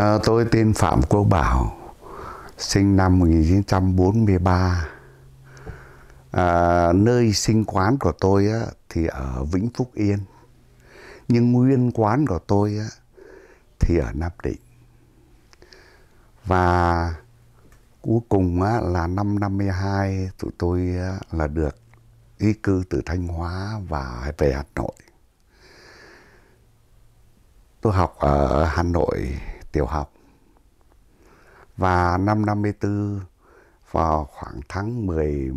À, tôi tên Phạm Quốc Bảo, sinh năm 1943. À, ờ, nơi sinh quán của tôi á, thì ở Vĩnh Phúc Yên, nhưng nguyên quán của tôi á, thì ở Nam Định. Và cuối cùng á, là năm 52 tụi tôi á, là được di cư từ Thanh Hóa và về Hà Nội. Tôi học ở Hà Nội tiểu học. Và năm 54 vào khoảng tháng 10,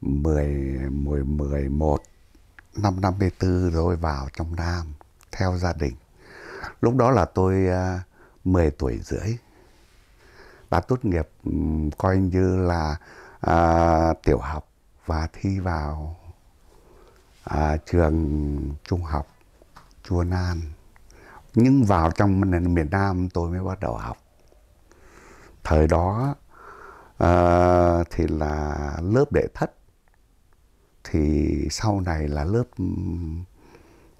10, 10 11 năm 54 rồi vào trong Nam theo gia đình. Lúc đó là tôi 10 à, tuổi rưỡi. Đã tốt nghiệp coi như là à, tiểu học và thi vào à, trường trung học chùa Nam nhưng vào trong miền Nam tôi mới bắt đầu học thời đó uh, thì là lớp đệ thất thì sau này là lớp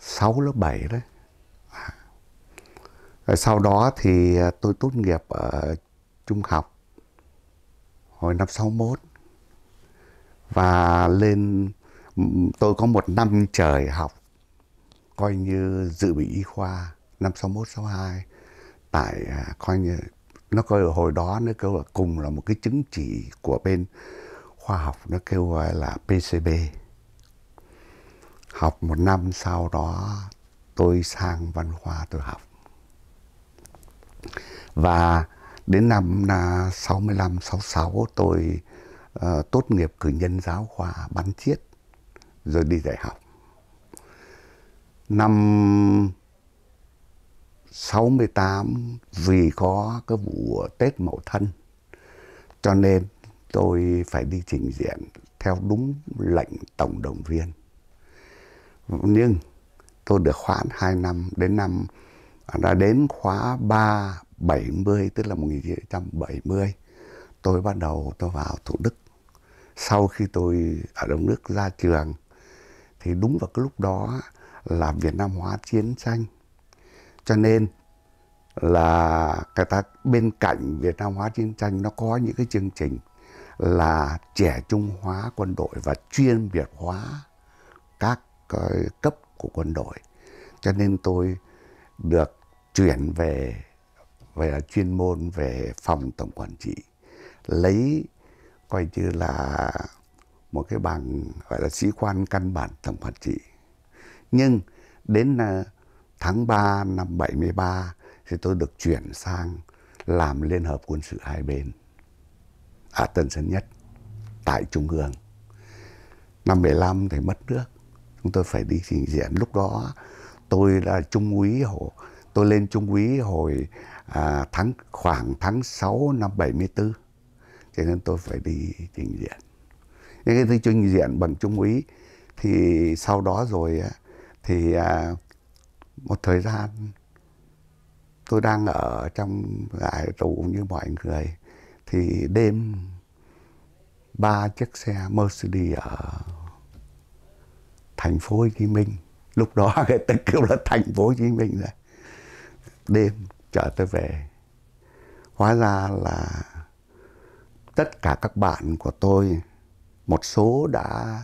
6, lớp 7 đấy à. rồi sau đó thì à, tôi tốt nghiệp ở trung học hồi năm 61 và lên tôi có một năm trời học coi như dự bị y khoa năm 61 62 tại à, coi như nó coi hồi đó nó kêu là cùng là một cái chứng chỉ của bên khoa học nó kêu gọi là PCB. Học một năm sau đó tôi sang văn khoa tôi học. Và đến năm 65 à, 66 tôi uh, tốt nghiệp cử nhân giáo khoa bán chiết rồi đi dạy học. Năm 68 vì có cái vụ Tết Mậu Thân cho nên tôi phải đi trình diện theo đúng lệnh tổng đồng viên. Nhưng tôi được khoản 2 năm đến năm đã đến khóa 370 tức là 1970 tôi bắt đầu tôi vào Thủ Đức. Sau khi tôi ở Đông Đức ra trường thì đúng vào cái lúc đó là Việt Nam hóa chiến tranh cho nên là người ta bên cạnh Việt Nam hóa chiến tranh nó có những cái chương trình là trẻ Trung hóa quân đội và chuyên biệt hóa các cái cấp của quân đội. Cho nên tôi được chuyển về về chuyên môn về phòng tổng quản trị lấy coi như là một cái bằng gọi là sĩ quan căn bản tổng quản trị nhưng đến à, tháng 3 năm 73 thì tôi được chuyển sang làm liên hợp quân sự hai bên ở Tân Sơn Nhất tại Trung ương. Năm 75 thì mất nước, chúng tôi phải đi trình diện. Lúc đó tôi là trung úy hồ, tôi lên trung úy hồi à, tháng khoảng tháng 6 năm 74. Cho nên tôi phải đi trình diện. Những cái trình diện bằng trung úy thì sau đó rồi thì à, một thời gian tôi đang ở trong giải tù như mọi người thì đêm ba chiếc xe Mercedes ở thành phố Hồ Chí Minh lúc đó người ta kêu là thành phố Hồ Chí Minh rồi đêm chở tôi về hóa ra là tất cả các bạn của tôi một số đã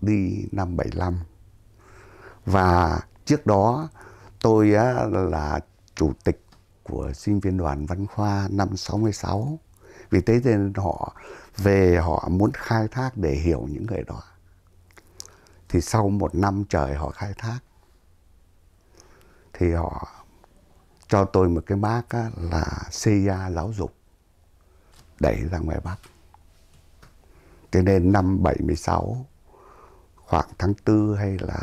đi năm 75 và trước đó tôi á, là chủ tịch của sinh viên đoàn văn khoa năm 66 vì thế nên họ về họ muốn khai thác để hiểu những người đó thì sau một năm trời họ khai thác thì họ cho tôi một cái mác á, là CIA giáo dục đẩy ra ngoài Bắc. Thế nên năm 76 khoảng tháng 4 hay là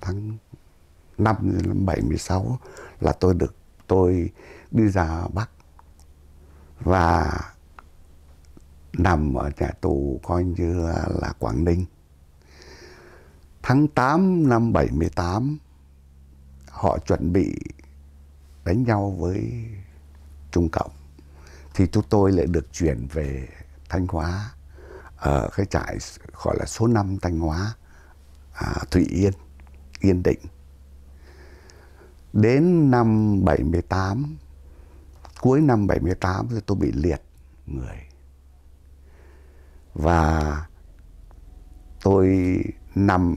tháng năm 76 là tôi được tôi đi ra Bắc và nằm ở nhà tù coi như là Quảng Ninh. Tháng 8 năm 78 họ chuẩn bị đánh nhau với Trung Cộng thì chúng tôi lại được chuyển về Thanh Hóa ở cái trại gọi là số 5 Thanh Hóa à, Thụy Yên, Yên Định. Đến năm 78, cuối năm 78 thì tôi bị liệt người. Và tôi nằm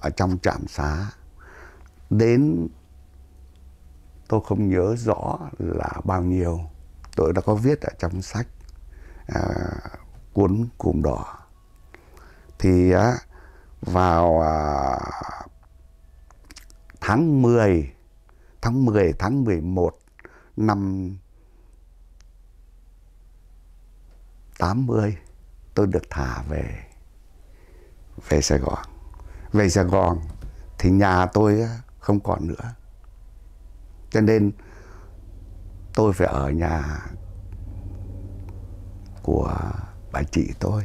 ở trong trạm xá. Đến tôi không nhớ rõ là bao nhiêu. Tôi đã có viết ở trong sách à, cuốn cùm đỏ. Thì á, vào à, tháng 10 tháng 10, tháng 11 năm 80 tôi được thả về về Sài Gòn. Về Sài Gòn thì nhà tôi không còn nữa. Cho nên tôi phải ở nhà của bà chị tôi.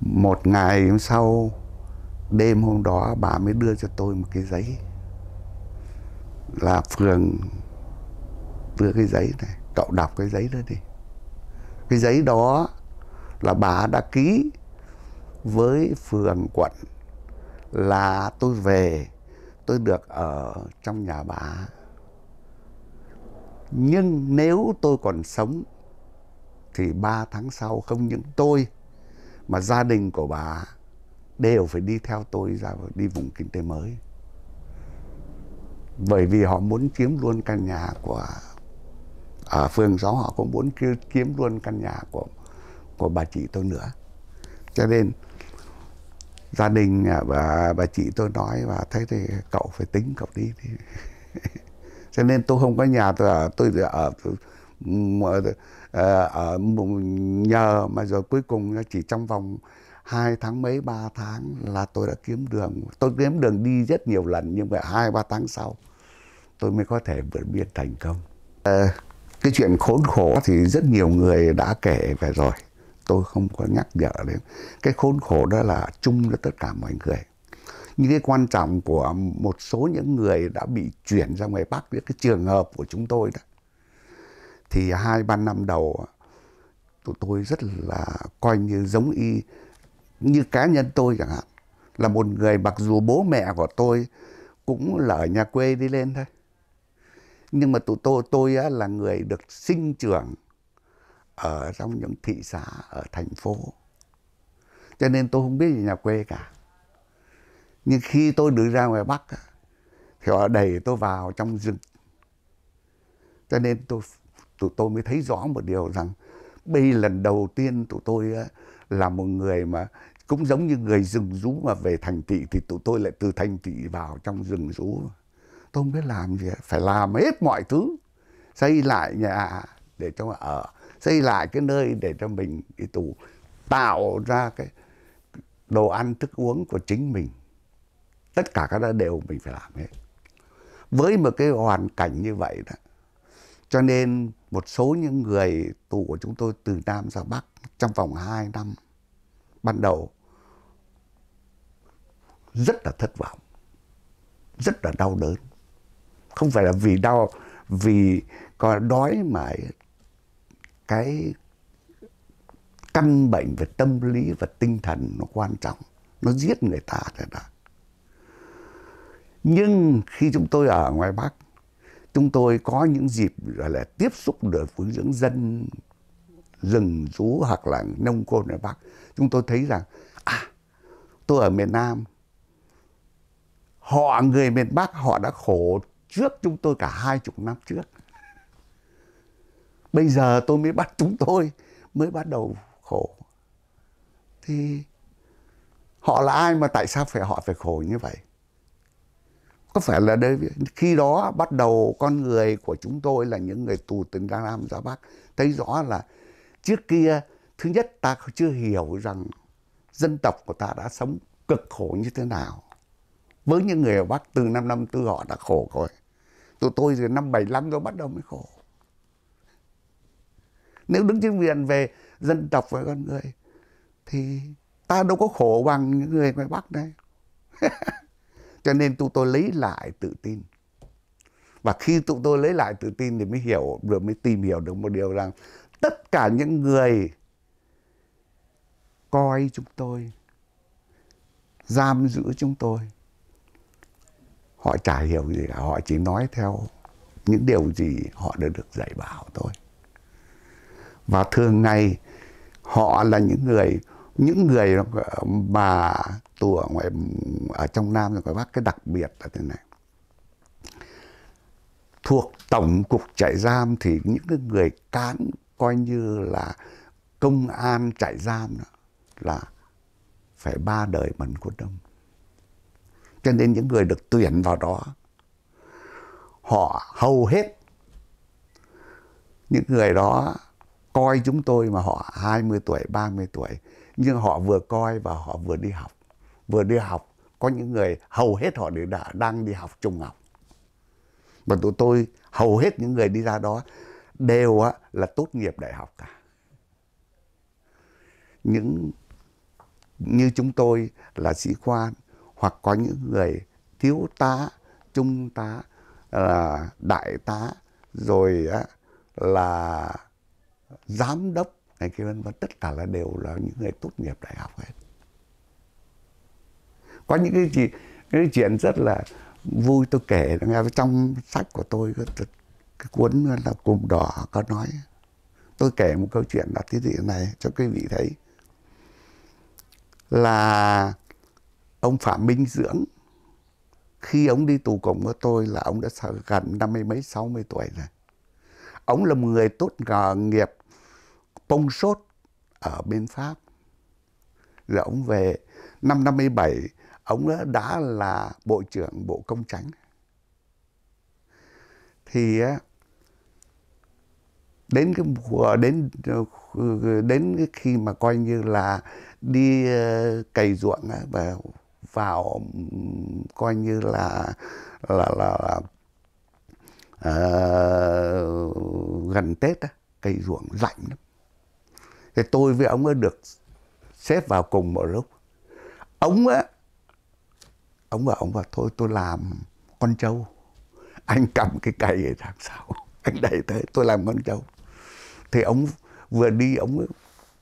Một ngày hôm sau, đêm hôm đó bà mới đưa cho tôi một cái giấy là phường đưa cái giấy này cậu đọc cái giấy đó đi cái giấy đó là bà đã ký với phường quận là tôi về tôi được ở trong nhà bà nhưng nếu tôi còn sống thì ba tháng sau không những tôi mà gia đình của bà đều phải đi theo tôi ra đi vùng kinh tế mới bởi vì họ muốn chiếm luôn căn nhà của ở à, phường gió họ cũng muốn kiếm luôn căn nhà của của bà chị tôi nữa cho nên gia đình và bà chị tôi nói và thấy thì cậu phải tính cậu đi thì cho nên tôi không có nhà tôi ở tôi ở tôi, ờ, ở, ở nhờ mà rồi cuối cùng chỉ trong vòng hai tháng mấy ba tháng là tôi đã kiếm đường tôi kiếm đường đi rất nhiều lần nhưng mà hai ba tháng sau tôi mới có thể vượt biên thành công. À, cái chuyện khốn khổ thì rất nhiều người đã kể về rồi. Tôi không có nhắc nhở đến. Cái khốn khổ đó là chung cho tất cả mọi người. Nhưng cái quan trọng của một số những người đã bị chuyển ra ngoài Bắc, những cái trường hợp của chúng tôi đó. Thì hai ba năm đầu tụi tôi rất là coi như giống y như cá nhân tôi chẳng hạn là một người mặc dù bố mẹ của tôi cũng là ở nhà quê đi lên thôi nhưng mà tụi tôi tôi á, là người được sinh trưởng ở trong những thị xã ở thành phố cho nên tôi không biết gì nhà quê cả nhưng khi tôi được ra ngoài bắc á, thì họ đẩy tôi vào trong rừng cho nên tôi tụi tôi mới thấy rõ một điều rằng đây lần đầu tiên tụi tôi á, là một người mà cũng giống như người rừng rú mà về thành thị thì tụi tôi lại từ thành thị vào trong rừng rú tôi không biết làm gì phải làm hết mọi thứ xây lại nhà để cho mà ở xây lại cái nơi để cho mình đi tù tạo ra cái đồ ăn thức uống của chính mình tất cả các đó đều mình phải làm hết với một cái hoàn cảnh như vậy đó cho nên một số những người tù của chúng tôi từ Nam ra Bắc trong vòng 2 năm ban đầu rất là thất vọng, rất là đau đớn không phải là vì đau vì còn đói mà cái căn bệnh về tâm lý và tinh thần nó quan trọng nó giết người ta thật đó nhưng khi chúng tôi ở ngoài bắc chúng tôi có những dịp gọi là tiếp xúc được với những dân rừng rú hoặc là nông côn ngoài bắc chúng tôi thấy rằng à tôi ở miền nam họ người miền bắc họ đã khổ trước chúng tôi cả hai chục năm trước. Bây giờ tôi mới bắt chúng tôi mới bắt đầu khổ. Thì họ là ai mà tại sao phải họ phải khổ như vậy? Có phải là đây khi đó bắt đầu con người của chúng tôi là những người tù từ Đa Nam ra Bắc thấy rõ là trước kia thứ nhất ta chưa hiểu rằng dân tộc của ta đã sống cực khổ như thế nào. Với những người ở Bắc từ năm năm tư họ đã khổ rồi tụi tôi từ năm 75 tôi bắt đầu mới khổ nếu đứng trên viền về dân tộc và con người thì ta đâu có khổ bằng những người ngoài Bắc đấy cho nên tụi tôi lấy lại tự tin và khi tụi tôi lấy lại tự tin thì mới hiểu rồi mới tìm hiểu được một điều rằng tất cả những người coi chúng tôi giam giữ chúng tôi họ chả hiểu gì cả họ chỉ nói theo những điều gì họ đã được dạy bảo thôi và thường ngày họ là những người những người mà tù ở ngoài ở trong nam rồi ngoài bắc cái đặc biệt là thế này thuộc tổng cục trại giam thì những người cán coi như là công an trại giam đó, là phải ba đời mình có đông cho nên những người được tuyển vào đó, họ hầu hết những người đó coi chúng tôi mà họ 20 tuổi, 30 tuổi. Nhưng họ vừa coi và họ vừa đi học. Vừa đi học, có những người hầu hết họ đều đã đang đi học trung học. Và tụi tôi, hầu hết những người đi ra đó đều là tốt nghiệp đại học cả. Những như chúng tôi là sĩ quan hoặc có những người thiếu tá, trung tá, là ờ, đại tá, rồi là giám đốc này kia vân vân tất cả là đều là những người tốt nghiệp đại học hết có những cái gì cái chuyện rất là vui tôi kể nghe trong sách của tôi cái, cái cuốn là cùm đỏ có nói tôi kể một câu chuyện là thế này này cho quý vị thấy là ông Phạm Minh Dưỡng khi ông đi tù cùng với tôi là ông đã gần năm mươi mấy sáu mươi tuổi rồi ông là một người tốt ngờ nghiệp bông sốt ở bên Pháp rồi ông về năm 57 ông đã, là bộ trưởng bộ công tránh thì đến cái mùa đến đến cái khi mà coi như là đi ờ, cày ruộng và vào coi như là là là, là uh, gần Tết á, cây ruộng lạnh lắm. Thì tôi với ông ấy được xếp vào cùng một lúc. Ông á, ông bảo ông bảo thôi tôi làm con trâu. Anh cầm cái cây ấy làm sao anh đẩy tới tôi làm con trâu. Thì ông vừa đi ông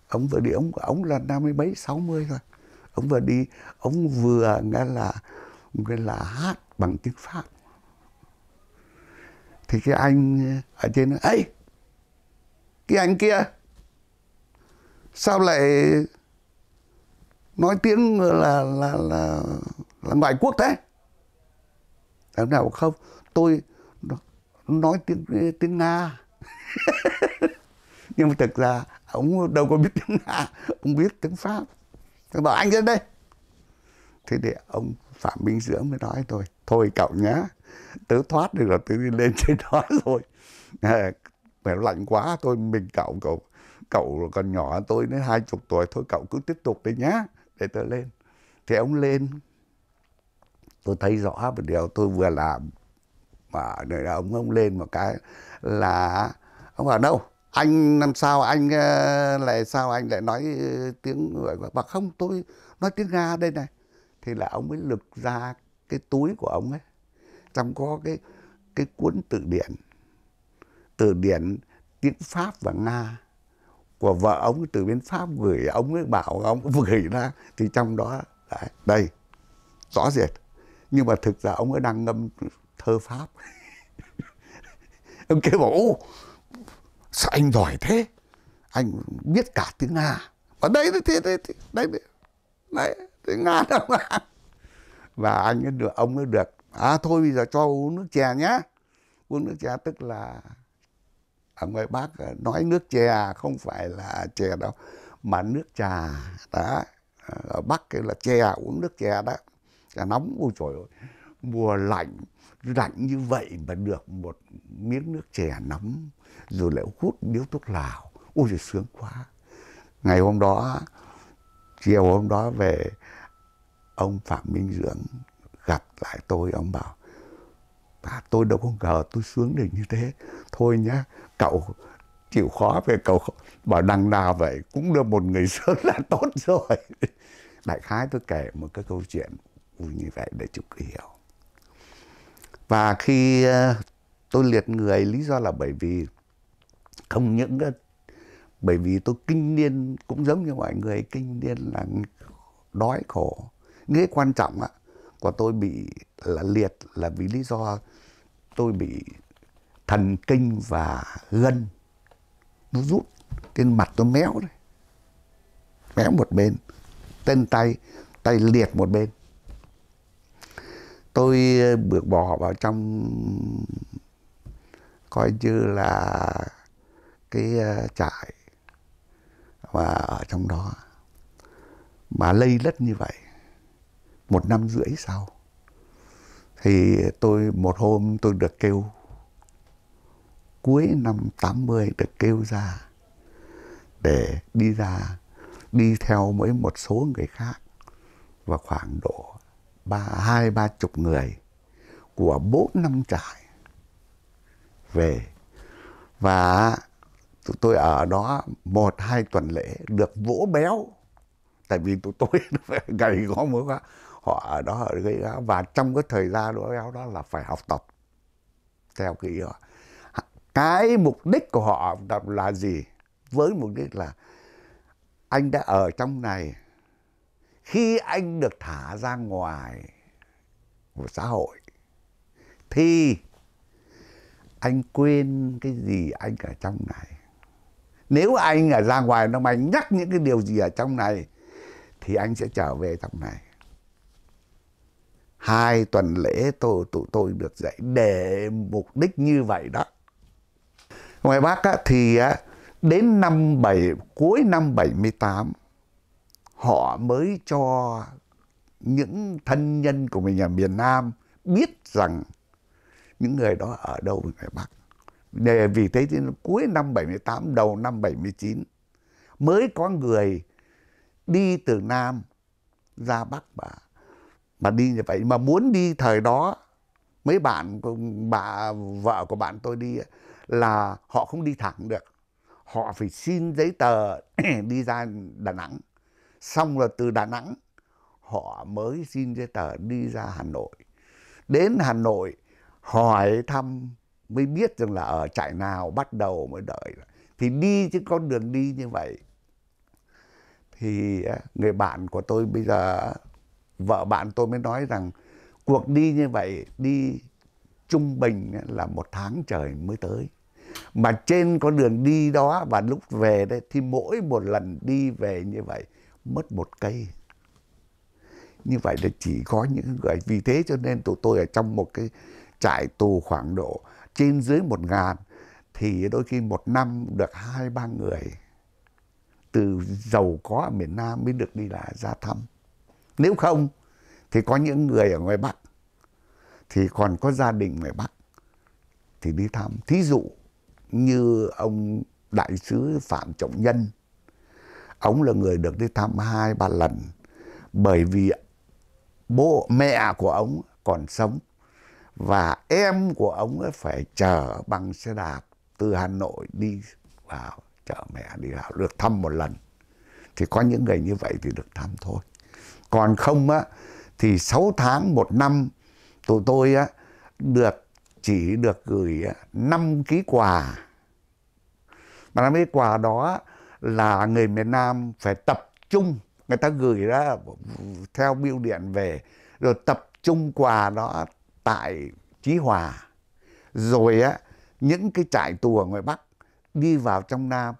ông vừa đi ông ông là năm mươi mấy sáu mươi thôi ông vừa đi ông vừa nghe là nghe là hát bằng tiếng pháp thì cái anh ở trên ấy cái anh kia sao lại nói tiếng là là là, là ngoại quốc thế làm nào không tôi nói tiếng tiếng nga nhưng mà thực ra ông đâu có biết tiếng nga ông biết tiếng pháp tôi bảo anh lên đây thế để ông phạm minh dưỡng mới nói tôi thôi cậu nhá tớ thoát được rồi tớ đi lên trên đó rồi à, lạnh quá tôi mình cậu cậu cậu còn nhỏ tôi đến hai chục tuổi thôi cậu cứ tiếp tục đi nhá để tớ lên thì ông lên tôi thấy rõ một điều tôi vừa làm mà nơi đó ông ông lên một cái là ông bảo đâu anh làm sao anh ờ, lại sao anh lại nói ờ, tiếng và không tôi nói tiếng nga đây này thì là ông mới lực ra cái túi của ông ấy trong có cái cái cuốn từ điển từ điển tiếng pháp và nga của vợ ông từ bên pháp gửi ông ấy bảo ông gửi ra thì trong đó đấy, đây rõ rệt nhưng mà thực ra ông ấy đang ngâm thơ pháp ông kêu bảo ô sao anh giỏi thế anh biết cả tiếng nga và đấy thế đấy đấy đấy tiếng nga đâu mà? và anh ấy được ông ấy được à thôi bây giờ cho uống nước chè nhá uống nước chè tức là à, ở ngoài bác nói nước chè không phải là chè đâu mà nước trà đã ở bắc kêu là chè uống nước chè đó chè nóng ôi trời ơi mùa lạnh lạnh như vậy mà được một miếng nước chè nóng rồi lại hút điếu thuốc lào ôi trời sướng quá ngày hôm đó chiều hôm đó về ông phạm minh dưỡng gặp lại tôi ông bảo à, tôi đâu có ngờ tôi sướng được như thế thôi nhá cậu chịu khó về cậu bảo đằng nào vậy cũng được một người sướng là tốt rồi đại khái tôi kể một cái câu chuyện như vậy để chúng hiểu và khi ờ, tôi liệt người lý do là bởi vì không những bởi vì tôi kinh niên cũng giống như mọi người kinh niên là đói khổ nghĩa quan trọng ạ của tôi bị là liệt là vì lý do tôi bị thần kinh và gân nó rút trên mặt tôi méo đấy méo một bên tên tay tay liệt một bên tôi ờ, bược bỏ vào trong coi như là cái ờ, trại và ở trong đó mà lây lất như vậy một năm rưỡi sau thì tôi một hôm tôi được kêu cuối năm 80 được kêu ra để đi ra đi theo với một số người khác và khoảng độ ba hai ba chục người của bốn năm trại về và tụi tôi ở đó một hai tuần lễ được vỗ béo tại vì tụi tôi gầy gò mới quá họ ở đó ở gây gá và trong cái thời gian đó béo đó là phải học tập theo cái ý họ cái mục đích của họ là gì với mục đích là anh đã ở trong này khi anh được thả ra ngoài của xã hội thì anh quên cái gì anh ở trong này nếu anh ở ra ngoài nó mà nhắc những cái điều gì ở trong này thì anh sẽ trở về trong này hai tuần lễ tôi tụi tôi được dạy để mục đích như vậy đó ngoài bác á, thì á, đến năm bảy cuối năm 78 họ mới cho những thân nhân của mình ở miền Nam biết rằng những người đó ở đâu ngoài Bắc để vì thế thì cuối năm 78 đầu năm 79 mới có người đi từ Nam ra Bắc mà mà đi như vậy mà muốn đi thời đó mấy bạn bà vợ của bạn tôi đi là họ không đi thẳng được họ phải xin giấy tờ đi ra Đà Nẵng xong rồi từ Đà Nẵng họ mới xin giấy tờ đi ra Hà Nội đến Hà Nội hỏi thăm mới biết rằng là ở trại nào bắt đầu mới đợi thì đi chứ con đường đi như vậy thì à, người bạn của tôi bây giờ vợ bạn tôi mới nói rằng cuộc đi như vậy đi trung bình là một tháng trời mới tới mà trên con đường đi đó và lúc về đấy thì mỗi một lần đi về như vậy mất một cây như vậy là chỉ có những người vì thế cho nên tụi tôi ở trong một cái trại tù khoảng độ trên dưới một ngàn thì đôi khi một năm được hai ba người từ giàu có ở miền Nam mới được đi lại ra thăm. Nếu không thì có những người ở ngoài Bắc thì còn có gia đình ngoài Bắc thì đi thăm. Thí dụ như ông đại sứ Phạm Trọng Nhân, ông là người được đi thăm hai ba lần bởi vì bố mẹ của ông còn sống và em của ông ấy phải chờ bằng xe đạp từ Hà Nội đi vào chợ mẹ đi vào được thăm một lần thì có những người như vậy thì được thăm thôi còn không á thì 6 tháng một năm tụi tôi á được chỉ được gửi 5 ký quà mà năm ký quà đó là người miền Nam phải tập trung người ta gửi ra theo biêu điện về rồi tập trung quà đó tại Chí Hòa, rồi á, những cái trại tù ở ngoài Bắc đi vào trong Nam,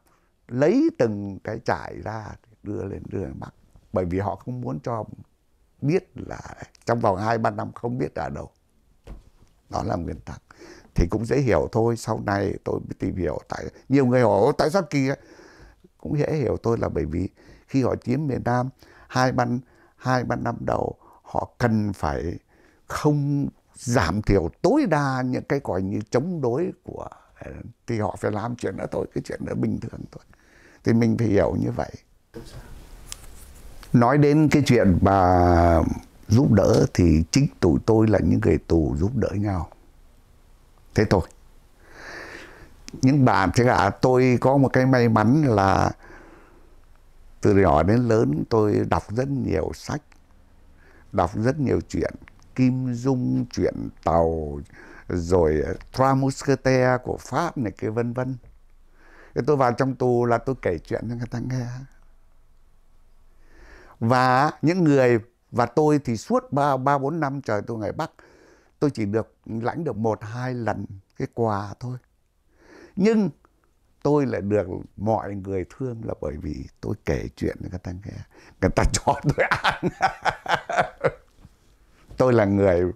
lấy từng cái trại ra đưa lên đưa lên Bắc. Bởi vì họ không muốn cho biết là trong vòng 2-3 năm không biết ở đâu. Đó là nguyên tắc. Thì cũng dễ hiểu thôi, sau này tôi tìm hiểu. tại Nhiều người hỏi tại sao kia cũng dễ hiểu tôi là bởi vì khi họ chiếm miền Nam, hai ban hai ba năm đầu họ cần phải không giảm thiểu tối đa những cái gọi như chống đối của ờ, thì họ phải làm chuyện đó thôi cái chuyện đó bình thường thôi thì mình phải hiểu như vậy nói đến cái chuyện mà giúp đỡ thì chính tụi tôi là những người tù giúp đỡ nhau thế thôi những bạn thế cả tôi có một cái may mắn là từ nhỏ đến lớn tôi đọc rất nhiều sách đọc rất nhiều chuyện Kim Dung chuyện tàu rồi Trois Mousquetaires của Pháp này kia vân vân. Tôi vào trong tù là tôi kể chuyện cho người ta nghe. Và những người và tôi thì suốt 3 ba bốn năm trời tôi ngày Bắc tôi chỉ được lãnh được một hai lần cái quà thôi. Nhưng tôi lại được mọi người thương là bởi vì tôi kể chuyện cho người ta nghe. Người ta cho tôi ăn tôi là người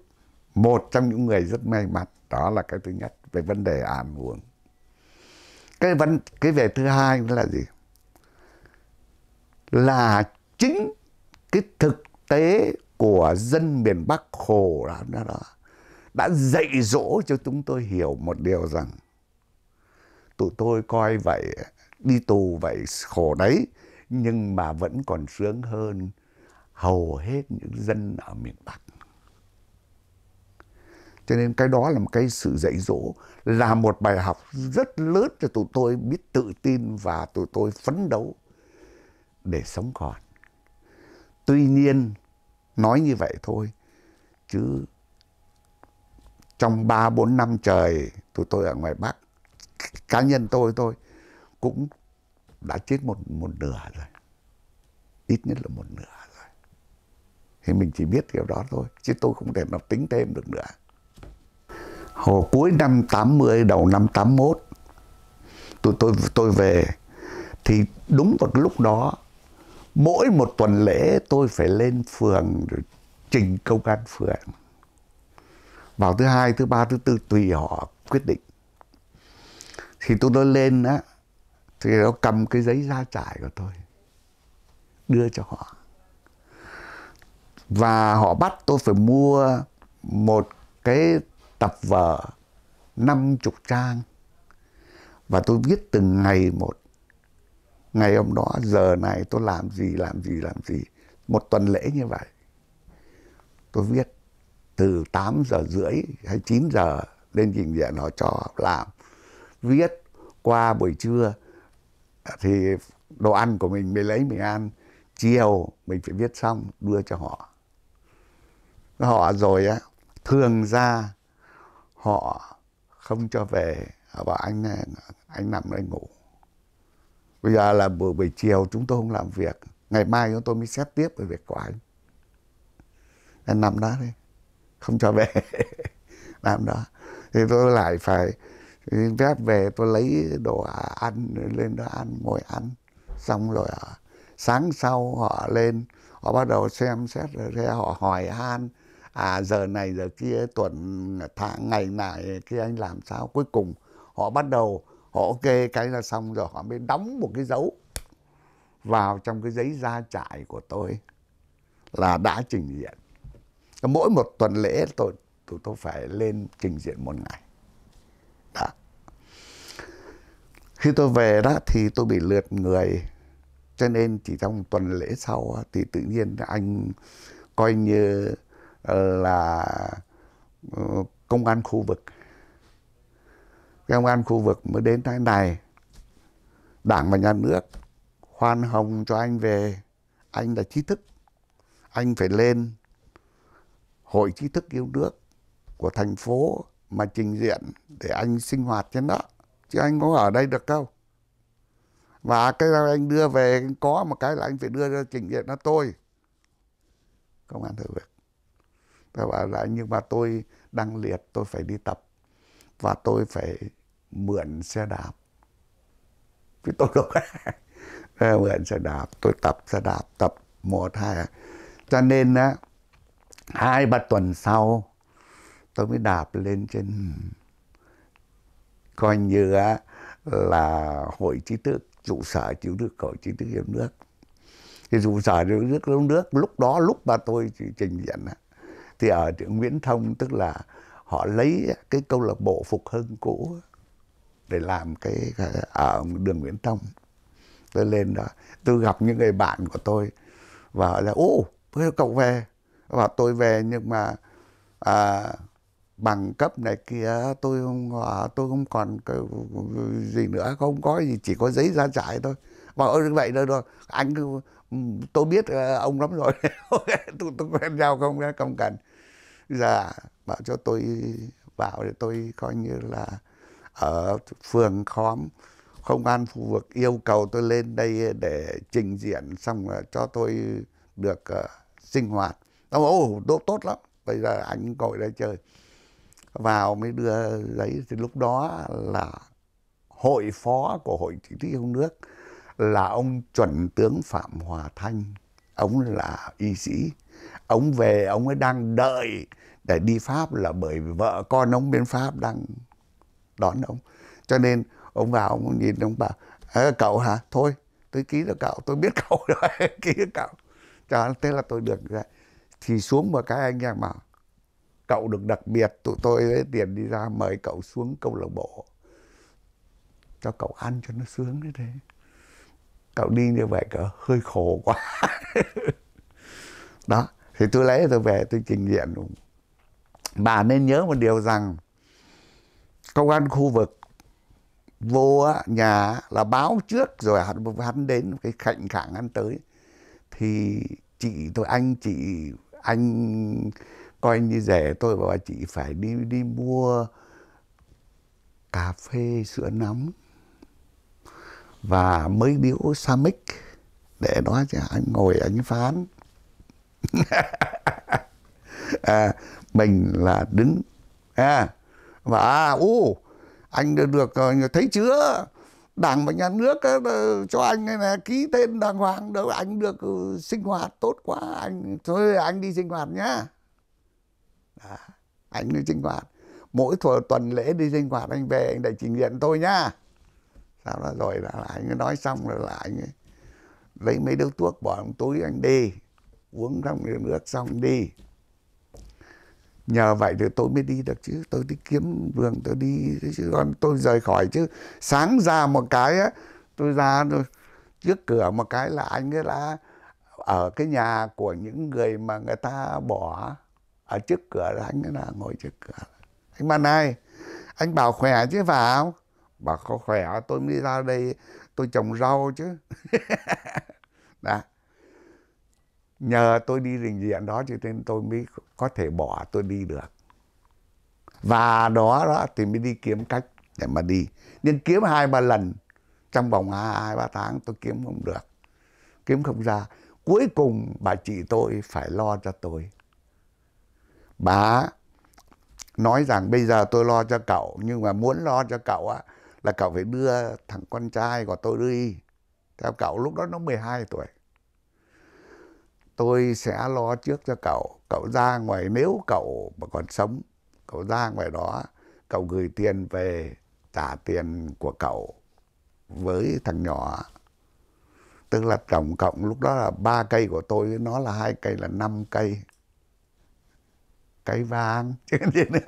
một trong những người rất may mắn đó là cái thứ nhất về vấn đề ăn uống cái vấn cái về thứ hai là gì là chính cái thực tế của dân miền Bắc khổ làm đó đó đã dạy dỗ cho chúng tôi hiểu một điều rằng tụi tôi coi vậy đi tù vậy khổ đấy nhưng mà vẫn còn sướng hơn hầu hết những dân ở miền Bắc cho nên cái đó là một cái sự dạy dỗ là một bài học rất lớn cho tụi tôi biết tự tin và tụi tôi phấn đấu để sống còn tuy nhiên nói như vậy thôi chứ trong ba bốn năm trời tụi tôi ở ngoài Bắc cá nhân tôi tôi cũng đã chết một một nửa rồi ít nhất là một nửa rồi thì mình chỉ biết điều đó thôi chứ tôi không thể nào tính thêm được nữa hồi cuối năm 80 đầu năm 81 tôi tôi tôi về thì đúng vào lúc đó mỗi một tuần lễ tôi phải lên phường trình công an phường vào thứ hai thứ ba thứ tư tùy họ quyết định thì tôi nói lên á thì nó cầm cái giấy ra trải của tôi đưa cho họ và họ bắt tôi phải mua một cái tập vở 50 trang. Và tôi viết từng ngày một. Ngày hôm đó, giờ này tôi làm gì, làm gì, làm gì. Một tuần lễ như vậy. Tôi viết từ 8 giờ rưỡi hay 9 giờ lên trình diện họ cho làm. Viết qua buổi trưa thì đồ ăn của mình mới lấy mình ăn. Chiều mình phải viết xong đưa cho họ. Họ rồi á, thường ra họ không cho về họ bảo anh này, anh nằm anh ngủ bây giờ là buổi buổi chiều chúng tôi không làm việc ngày mai chúng tôi mới xét tiếp về việc của anh anh nằm đó đi không cho về làm đó thì tôi lại phải phép về tôi lấy đồ ăn lên đó ăn ngồi ăn xong rồi à, sáng sau họ lên họ bắt đầu xem xét rồi họ hỏi han à giờ này giờ kia tuần tháng ngày này kia anh làm sao cuối cùng họ bắt đầu họ kê cái là xong rồi họ mới đóng một cái dấu vào trong cái giấy gia trại của tôi là đã trình diện mỗi một tuần lễ tôi tôi, tôi phải lên trình diện một ngày đó khi tôi về đó thì tôi bị lượt người cho nên chỉ trong tuần lễ sau thì tự nhiên anh coi như là ờ, công an khu vực công an khu vực mới đến thế này đảng và nhà nước khoan hồng cho anh về anh là trí thức anh phải lên hội trí thức yêu nước của thành phố mà trình diện để anh sinh hoạt trên đó chứ anh có ở đây được đâu và cái anh đưa về có một cái là anh phải đưa ra trình diện nó tôi công an thử việc tôi bảo là nhưng mà tôi đang liệt tôi phải đi tập và tôi phải mượn xe đạp vì tôi đâu ờ, mượn xe đạp tôi tập xe đạp tập một hai cho nên á hai ba tuần sau tôi mới đạp lên trên coi như á là hội trí thức trụ sở chịu được hội trí thức yêu nước thì trụ sở chịu nước yêu nước lúc đó lúc mà tôi trình diễn á thì ở Nguyễn Thông tức là họ lấy cái câu lạc bộ Phục Hưng cũ để làm cái ở đường Nguyễn Thông tôi lên đó tôi gặp những người bạn của tôi và họ là ô cậu về và tôi về nhưng mà à, bằng cấp này kia tôi không à, tôi không còn cái gì nữa không có gì chỉ có giấy ra trại thôi bảo ơi ừ, vậy thôi rồi anh tôi biết ờ, ông lắm rồi tôi, tôi quen nhau không không cần dạ bảo cho tôi vào để tôi coi như là ở phường khóm không an khu vực yêu cầu tôi lên đây để trình diễn xong là cho tôi được uh, sinh hoạt nó ô tốt tốt lắm bây giờ anh ngồi đây chơi vào mới đưa giấy thì lúc đó là hội phó của hội chính trị không nước là ông chuẩn tướng Phạm Hòa Thanh. Ông là y sĩ. Ông về, ông ấy đang đợi để đi Pháp là bởi vì vợ con ông bên Pháp đang đón ông. Cho nên ông vào, ông nhìn ông bảo, cậu hả? Thôi, tôi ký được cậu, tôi biết cậu rồi, ký được cậu. Cho thế là tôi được rồi. Thì xuống một cái anh em bảo, cậu được đặc biệt, tụi tôi lấy tiền đi ra mời cậu xuống câu lạc bộ cho cậu ăn cho nó sướng như thế cậu đi như vậy cậu hơi khổ quá đó thì tôi lấy tôi về tôi trình diện bà nên nhớ một điều rằng công an khu vực vô nhà là báo trước rồi hắn hắn đến cái khạnh khẳng hắn tới thì chị tôi anh chị anh coi như rẻ tôi và bà chị phải đi đi mua cà phê sữa nóng và mới điếu samic để đó cho anh ngồi anh phán à, mình là đứng à, và ô à, anh được, được ờ, thấy chưa đảng và nhà nước ờ, ờ, cho anh này, ký tên đàng hoàng đâu anh được ừ, sinh hoạt tốt quá anh thôi anh đi sinh hoạt nhá à, anh đi sinh hoạt mỗi tuần lễ đi sinh hoạt anh về anh để trình diện tôi nhá sau đó rồi là anh nói xong rồi lại anh lấy mấy đứa thuốc bỏ trong túi anh đi uống xong điếu nước xong đi nhờ vậy thì tôi mới đi được chứ tôi đi kiếm vườn tôi đi chứ còn tôi rời khỏi chứ sáng ra một cái á tôi ra tôi trước cửa một cái là anh ấy đã ở cái nhà của những người mà người ta bỏ ở trước cửa là anh ấy là ngồi trước cửa anh mà này anh bảo khỏe chứ vào bà có khỏe tôi mới ra đây tôi trồng rau chứ đó nhờ tôi đi rình diện đó cho nên tôi mới có thể bỏ tôi đi được và đó đó thì mới đi kiếm cách để mà đi nhưng kiếm hai ba lần trong vòng hai ba tháng tôi kiếm không được kiếm không ra cuối cùng bà chị tôi phải lo cho tôi bà nói rằng bây giờ tôi lo cho cậu nhưng mà muốn lo cho cậu á là cậu phải đưa thằng con trai của tôi đi. Theo cậu lúc đó nó 12 tuổi. Tôi sẽ lo trước cho cậu. Cậu ra ngoài nếu cậu mà còn sống, cậu ra ngoài đó, cậu gửi tiền về trả tiền của cậu với thằng nhỏ. Tức là tổng cộng lúc đó là ba cây của tôi, nó là hai cây là năm cây. Cây vàng. Chứ gì nữa.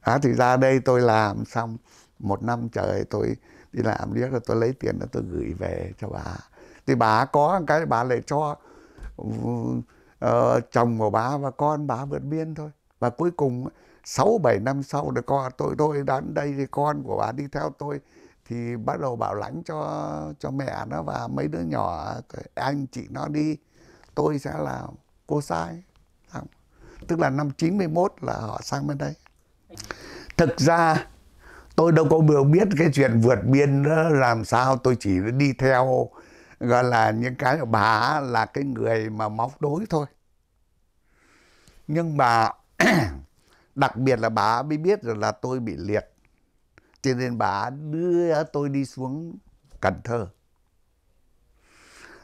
À, thì ra đây tôi làm xong một năm trời tôi đi làm biết rồi tôi lấy tiền đó tôi gửi về cho bà thì bà có cái bà lại cho uh, chồng của bà và con bà vượt biên thôi và cuối cùng sáu bảy năm sau được con tôi tôi đến đây thì con của bà đi theo tôi thì bắt đầu bảo lãnh cho cho mẹ nó và mấy đứa nhỏ anh chị nó đi tôi sẽ là cô sai tức là năm 91 là họ sang bên đây thực ra tôi đâu có biết cái chuyện vượt biên đó làm sao tôi chỉ đi theo gọi là những cái bà là cái người mà móc đối thôi nhưng bà đặc biệt là bà mới biết rồi là tôi bị liệt cho nên bà đưa tôi đi xuống Cần Thơ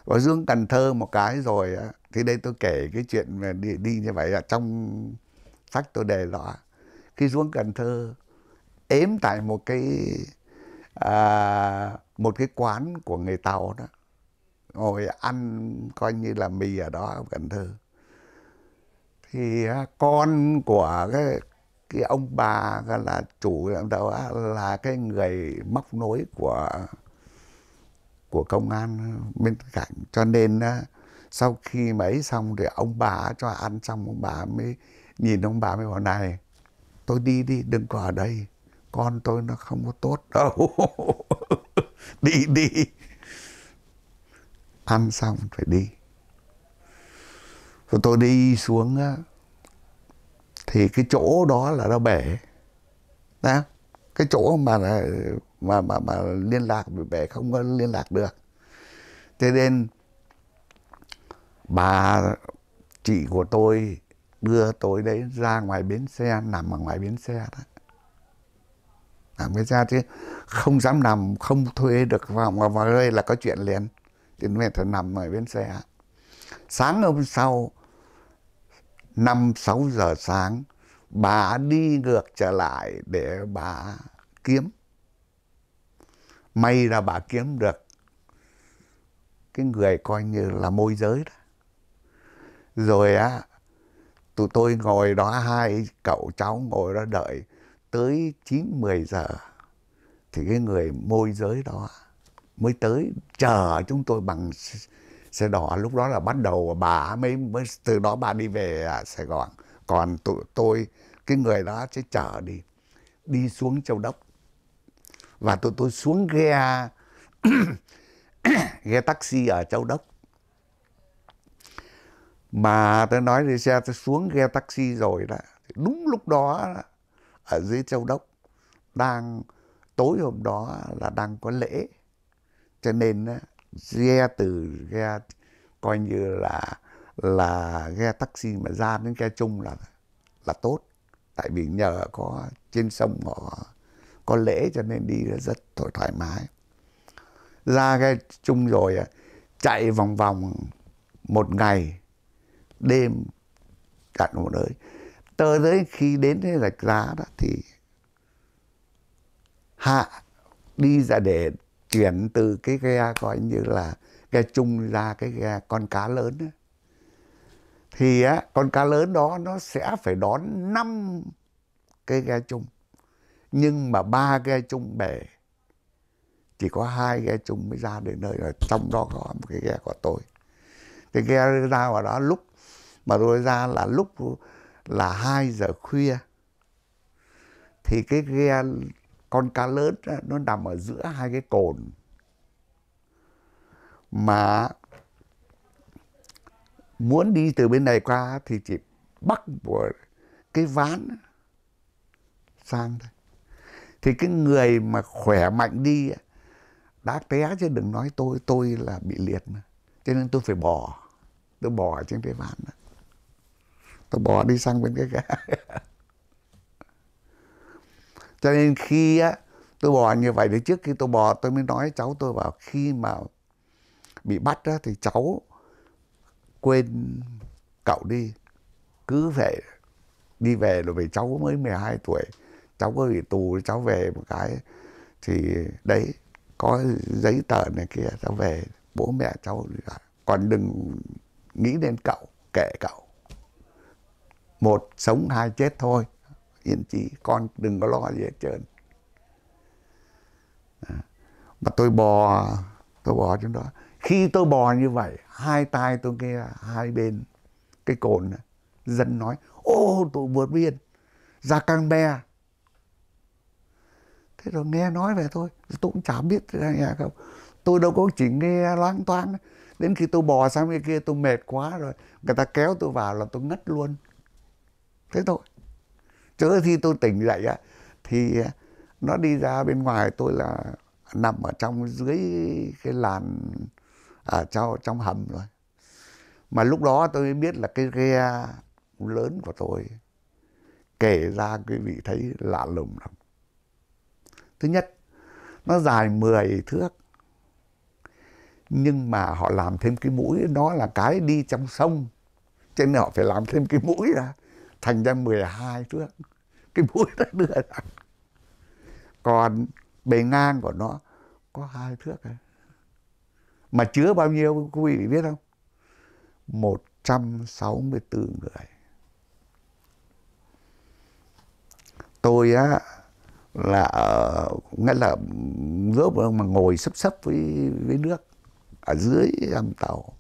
và xuống Cần Thơ một cái rồi thì đây tôi kể cái chuyện đi, đi như vậy là trong sách tôi đề rõ khi xuống Cần Thơ ếm tại một cái à, một cái quán của người tàu đó ngồi ăn coi như là mì ở đó ở Cần Thơ thì à, con của cái cái ông bà là chủ đầu là cái người móc nối của của công an bên cạnh cho nên à, sau khi mà ấy xong thì ông bà cho ăn xong ông bà mới nhìn ông bà mới bảo này tôi đi đi đừng có ở đây con tôi nó không có tốt đâu đi đi ăn xong phải đi rồi tôi đi xuống á, thì cái chỗ đó là nó bể Đã? cái chỗ mà mà mà mà liên lạc bị bể không có liên lạc được thế nên bà chị của tôi đưa tôi đấy ra ngoài bến xe nằm ở ngoài bến xe đó à, mới ra chứ không dám nằm không thuê được vào mà vào đây là có chuyện liền thì mẹ phải nằm ở bên xe sáng hôm sau năm sáu giờ sáng bà đi ngược trở lại để bà kiếm may là bà kiếm được cái người coi như là môi giới đó rồi á tụi tôi ngồi đó hai cậu cháu ngồi đó đợi tới 9-10 giờ thì cái người môi giới đó mới tới chờ chúng tôi bằng xe đỏ lúc đó là bắt đầu bà mới, mới từ đó bà đi về à, Sài Gòn còn tụi tôi cái người đó sẽ chở đi đi xuống Châu Đốc và tụi tôi xuống ghe ghe taxi ở Châu Đốc mà tôi nói thì xe tôi xuống ghe taxi rồi đó đúng lúc đó ở dưới châu đốc đang tối hôm đó là đang có lễ cho nên ghe từ ghe coi như là là ghe taxi mà ra đến ghe chung là là tốt tại vì nhờ có trên sông họ có lễ cho nên đi rất thoải, mái ra ghe chung rồi chạy vòng vòng một ngày đêm cạn một nơi tới tới khi đến cái rạch giá đó thì hạ đi ra để chuyển từ cái ghe coi như là ghe chung ra cái ghe con cá lớn đó. thì á, con cá lớn đó nó sẽ phải đón năm cái ghe chung nhưng mà ba ghe chung bể chỉ có hai ghe chung mới ra đến nơi rồi trong đó có một cái ghe của tôi cái ghe ra vào đó lúc mà tôi ra là lúc là 2 giờ khuya thì cái ghe con cá lớn đó, nó nằm ở giữa hai cái cồn mà muốn đi từ bên này qua thì chỉ bắt một cái ván sang thôi thì cái người mà khỏe mạnh đi đã té chứ đừng nói tôi tôi là bị liệt mà cho nên tôi phải bỏ tôi bỏ trên cái ván đó tôi bỏ đi sang bên cái gã cho nên khi á tôi bỏ như vậy thì trước khi tôi bỏ tôi mới nói cháu tôi bảo khi mà bị bắt á, thì cháu quên cậu đi cứ phải đi về rồi về cháu mới 12 tuổi cháu có bị tù cháu về một cái thì đấy có giấy tờ này kia cháu về bố mẹ cháu còn đừng nghĩ đến cậu kệ cậu một sống hai chết thôi yên chí con đừng có lo gì hết trơn à, mà tôi bò tôi bò trong đó khi tôi bò như vậy hai tay tôi nghe hai bên cái cồn này, dân nói ô tụi vượt biên ra căng be thế rồi nghe nói về thôi tôi cũng chả biết nghe không tôi đâu có chỉ nghe loáng toáng đến khi tôi bò sang bên kia tôi mệt quá rồi người ta kéo tôi vào là tôi ngất luôn thế thôi chớ khi tôi tỉnh dậy á thì à, nó đi ra bên ngoài tôi là nằm ở trong dưới cái làn ở à, trong trong hầm rồi mà lúc đó tôi mới biết là cái ghe lớn của tôi kể ra quý vị thấy lạ lùng lắm thứ nhất nó dài 10 thước nhưng mà họ làm thêm cái mũi đó là cái đi trong sông cho nên họ phải làm thêm cái mũi ra thành ra 12 thước cái mũi nó đưa ra còn bề ngang của nó có hai thước mà chứa bao nhiêu quý vị biết không 164 người tôi á là nghĩa là lúc mà ngồi sấp sấp với với nước ở dưới hầm tàu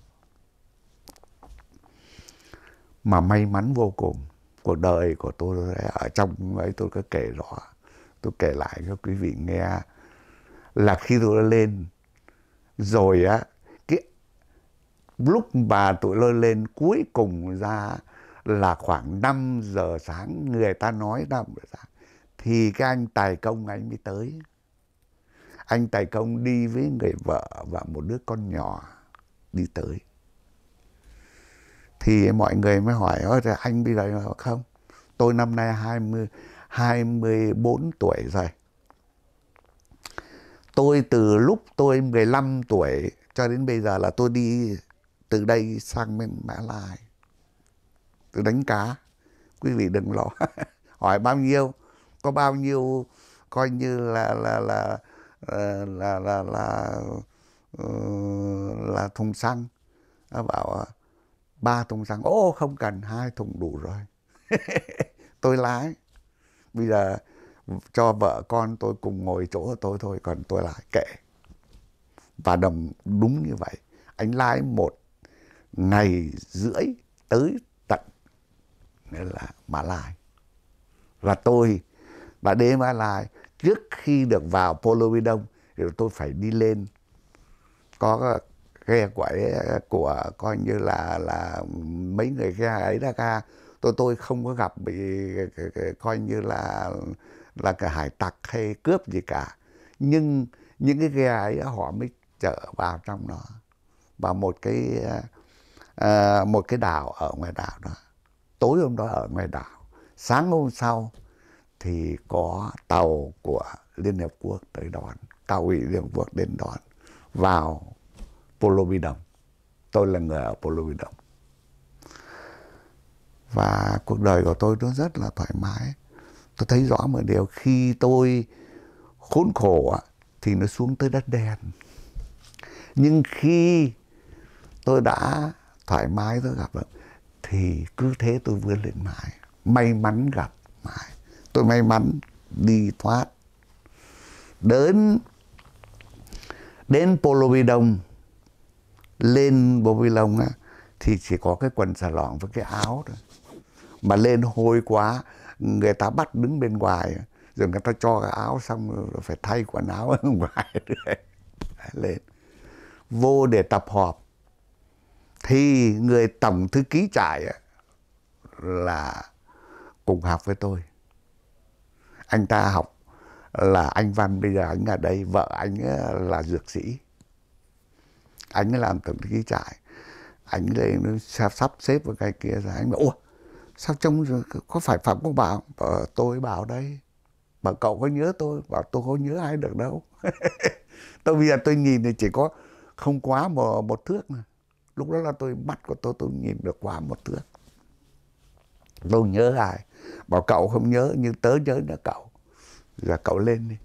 mà may mắn vô cùng cuộc đời của tôi ở trong ấy tôi có kể rõ tôi kể lại cho quý vị nghe là khi tôi đã lên rồi á cái lúc bà tụi tôi lên cuối cùng ra là khoảng 5 giờ sáng người ta nói 5 giờ sáng thì cái anh tài công anh mới tới anh tài công đi với người vợ và một đứa con nhỏ đi tới thì mọi người mới hỏi Ôi, anh bây giờ không tôi năm nay 20 24 tuổi rồi tôi từ lúc tôi 15 tuổi cho đến bây giờ là tôi đi từ đây sang bên Mã Lai từ đánh cá quý vị đừng lo hỏi bao nhiêu có bao nhiêu coi như là là là ờ, là là là, là, ờ, là, là thùng xăng nó bảo ba thùng xăng ô không cần hai thùng đủ rồi tôi lái bây giờ cho vợ con tôi cùng ngồi chỗ tôi thôi còn tôi lái kệ và đồng đúng như vậy anh lái một ngày rưỡi tới tận nghĩa là mã lai và tôi và đến mã lai trước khi được vào polo đông thì tôi phải đi lên có ghe của ấy, ờ, của coi như là là mấy người ghe ấy ra ca, tôi tôi không có gặp bị ờ, ờ, coi như là là cái hải tặc hay cướp gì cả nhưng những cái ghe ấy họ mới chở vào trong đó và một cái à, một cái đảo ở ngoài đảo đó tối hôm đó ở ngoài đảo sáng hôm sau thì có tàu của Liên hiệp Quốc tới đón, tàu ủy Liên Hợp Quốc đến đón vào Polovindong. Tôi là người ở Polovindong. Và cuộc đời của tôi nó rất là thoải mái. Tôi thấy rõ một điều khi tôi khốn khổ thì nó xuống tới đất đen. Nhưng khi tôi đã thoải mái tôi gặp được thì cứ thế tôi vươn lên mãi. May mắn gặp mãi. Tôi may mắn đi thoát đến đến Đông lên bông ni lông á, thì chỉ có cái quần xà lỏng với cái áo thôi. Mà lên hôi quá, người ta bắt đứng bên ngoài, rồi người ta cho cái áo xong rồi phải thay quần áo ở ngoài lên. Vô để tập họp, thì người tổng thư ký trại là cùng học với tôi. Anh ta học là anh Văn bây giờ anh ở đây, vợ anh là dược sĩ anh ấy làm tổng thư ký trại anh ấy lên sắp, sắp xếp vào cái kia ra anh bảo ủa sao trông có phải phạm quốc bảo bảo tôi bảo đây bảo cậu có nhớ tôi bảo tôi có nhớ ai được đâu tôi bây giờ tôi nhìn thì chỉ có không quá một, một thước mà lúc đó là tôi mắt của tôi tôi nhìn được quá một thước tôi nhớ ai bảo cậu không nhớ nhưng tớ nhớ là cậu giờ cậu lên đi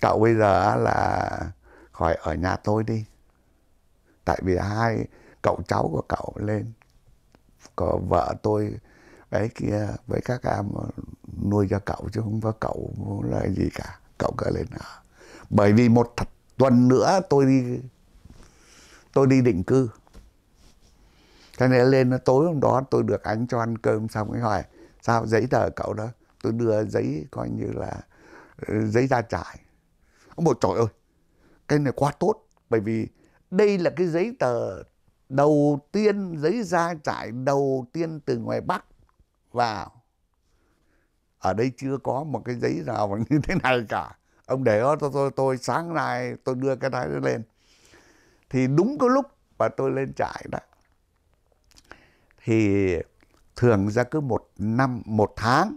cậu bây giờ là hỏi ở nhà tôi đi. Tại vì hai cậu cháu của cậu lên, có vợ tôi ấy kia với các em nuôi cho cậu chứ không có cậu là gì cả. Cậu cứ lên ở. Bởi vì một th tuần nữa tôi đi tôi đi định cư. Thế nên lên tối hôm đó tôi được anh cho ăn cơm xong cái hỏi sao giấy tờ cậu đó tôi đưa giấy coi như là ừ, giấy ra trải ông bảo trời ơi cái này quá tốt bởi vì đây là cái giấy tờ đầu tiên giấy ra trại đầu tiên từ ngoài Bắc vào ở đây chưa có một cái giấy nào mà như thế này cả ông để đó tôi tôi, tôi sáng nay tôi đưa cái đấy lên thì đúng cái lúc mà tôi lên trại đó thì thường ra cứ một năm một tháng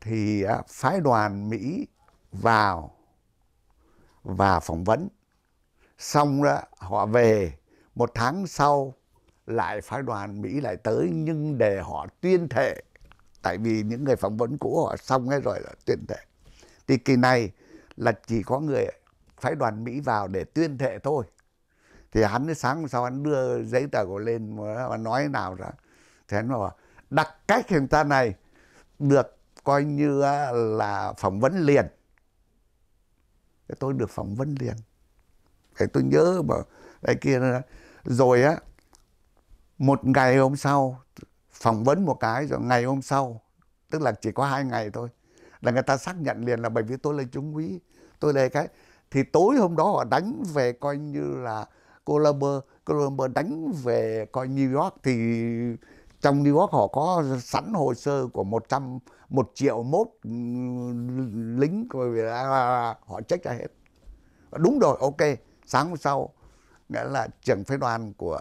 thì à, phái đoàn Mỹ vào và phỏng vấn. Xong đó họ về một tháng sau lại phái đoàn Mỹ lại tới nhưng để họ tuyên thệ. Tại vì những người phỏng vấn cũ họ xong hết rồi là tuyên thệ. Thì kỳ này là chỉ có người phái đoàn Mỹ vào để tuyên thệ thôi. Thì hắn sáng hôm sau hắn đưa giấy tờ của lên và nói nào ra. Thì hắn bảo đặc cách người ta này được coi như là phỏng vấn liền thế tôi được phỏng vấn liền thế tôi nhớ mà đây kia rồi á một ngày hôm sau phỏng vấn một cái rồi ngày hôm sau tức là chỉ có hai ngày thôi là người ta xác nhận liền là bởi vì tôi là trung quý, tôi là cái thì tối hôm đó họ đánh về coi như là Colombo Colombo đánh về coi New York thì trong New York họ có sẵn hồ sơ của 100 một triệu mốt ừ, lính à, à, à, họ trách ra hết đúng rồi ok sáng hôm sau nghĩa là trưởng phái đoàn của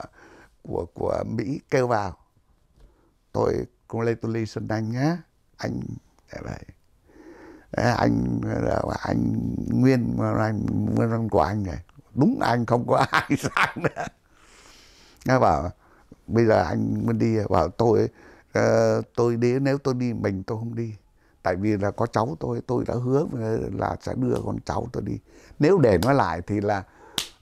của của mỹ kêu vào tôi Xuân anh nhé anh vậy anh anh nguyên anh nguyên của anh này đúng anh không có ai sang nữa nghe bảo bây giờ anh mới đi bảo tôi ấy, Ờ, tôi đi nếu tôi đi mình tôi không đi tại vì là có cháu tôi tôi đã hứa là sẽ đưa con cháu tôi đi nếu để nó lại thì là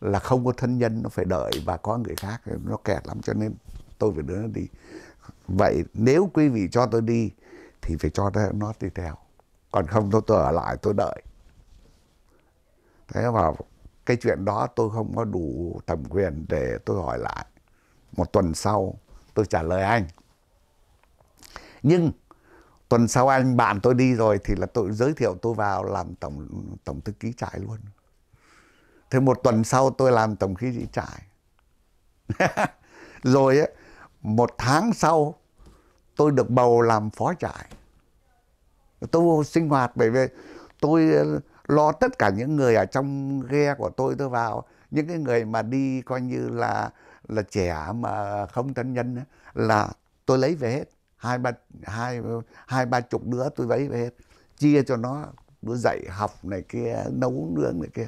là không có thân nhân nó phải đợi và có người khác nó kẹt lắm cho nên tôi phải đưa nó đi vậy nếu quý vị cho tôi đi thì phải cho nó đi theo còn không tôi, tôi ở lại tôi đợi thế mà cái chuyện đó tôi không có đủ thẩm quyền để tôi hỏi lại một tuần sau tôi trả lời anh nhưng tuần sau anh bạn tôi đi rồi thì là tôi giới thiệu tôi vào làm tổng tổng thư ký trại luôn thế một tuần sau tôi làm tổng thư ký trại rồi ấy, một tháng sau tôi được bầu làm phó trại tôi sinh hoạt bởi vì tôi ờ, lo tất cả những người ở trong ghe của tôi tôi vào những cái người mà đi coi như là là trẻ mà không thân nhân ấy, là tôi lấy về hết hai ba hai hai ba chục đứa tôi vấy về hết chia cho nó đứa dạy học này kia nấu nướng này kia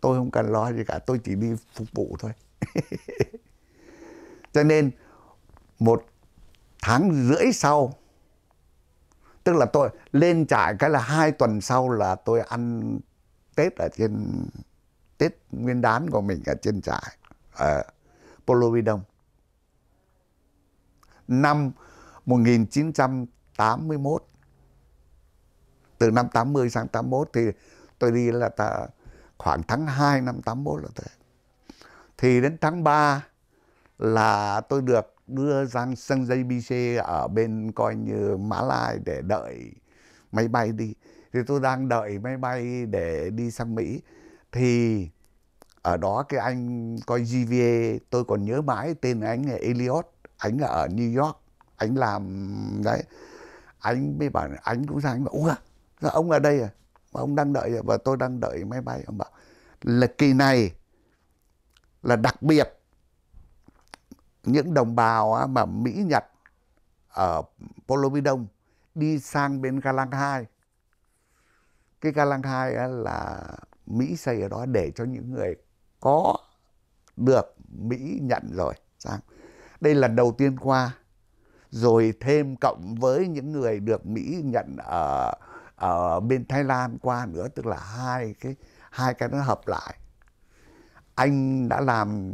tôi không cần lo gì cả tôi chỉ đi phục vụ thôi cho nên một tháng rưỡi sau tức là tôi lên trại cái là hai tuần sau là tôi ăn tết ở trên tết nguyên đán của mình ở trên trại ở polo đông năm 1981 từ năm 80 sang 81 thì tôi đi là ta khoảng tháng 2 năm 81 là thế. Thì đến tháng 3 là tôi được đưa sang sân BC ở bên coi như Mã Lai để đợi máy bay đi. Thì tôi đang đợi máy bay để đi sang Mỹ. Thì ở đó cái anh coi GVA tôi còn nhớ mãi tên anh là Elliot. Anh là ở New York anh làm đấy anh mới bảo anh cũng ra anh bảo ủa ông ở đây à ông đang đợi à? và tôi đang đợi máy bay ông bảo là kỳ này là đặc biệt những đồng bào mà Mỹ Nhật ở Polovi Đông đi sang bên Galang 2 cái Galang 2 là Mỹ xây ở đó để cho những người có được Mỹ nhận rồi sang đây là đầu tiên qua rồi thêm cộng với những người được Mỹ nhận ở ở bên Thái Lan qua nữa tức là hai cái hai cái nó hợp lại anh đã làm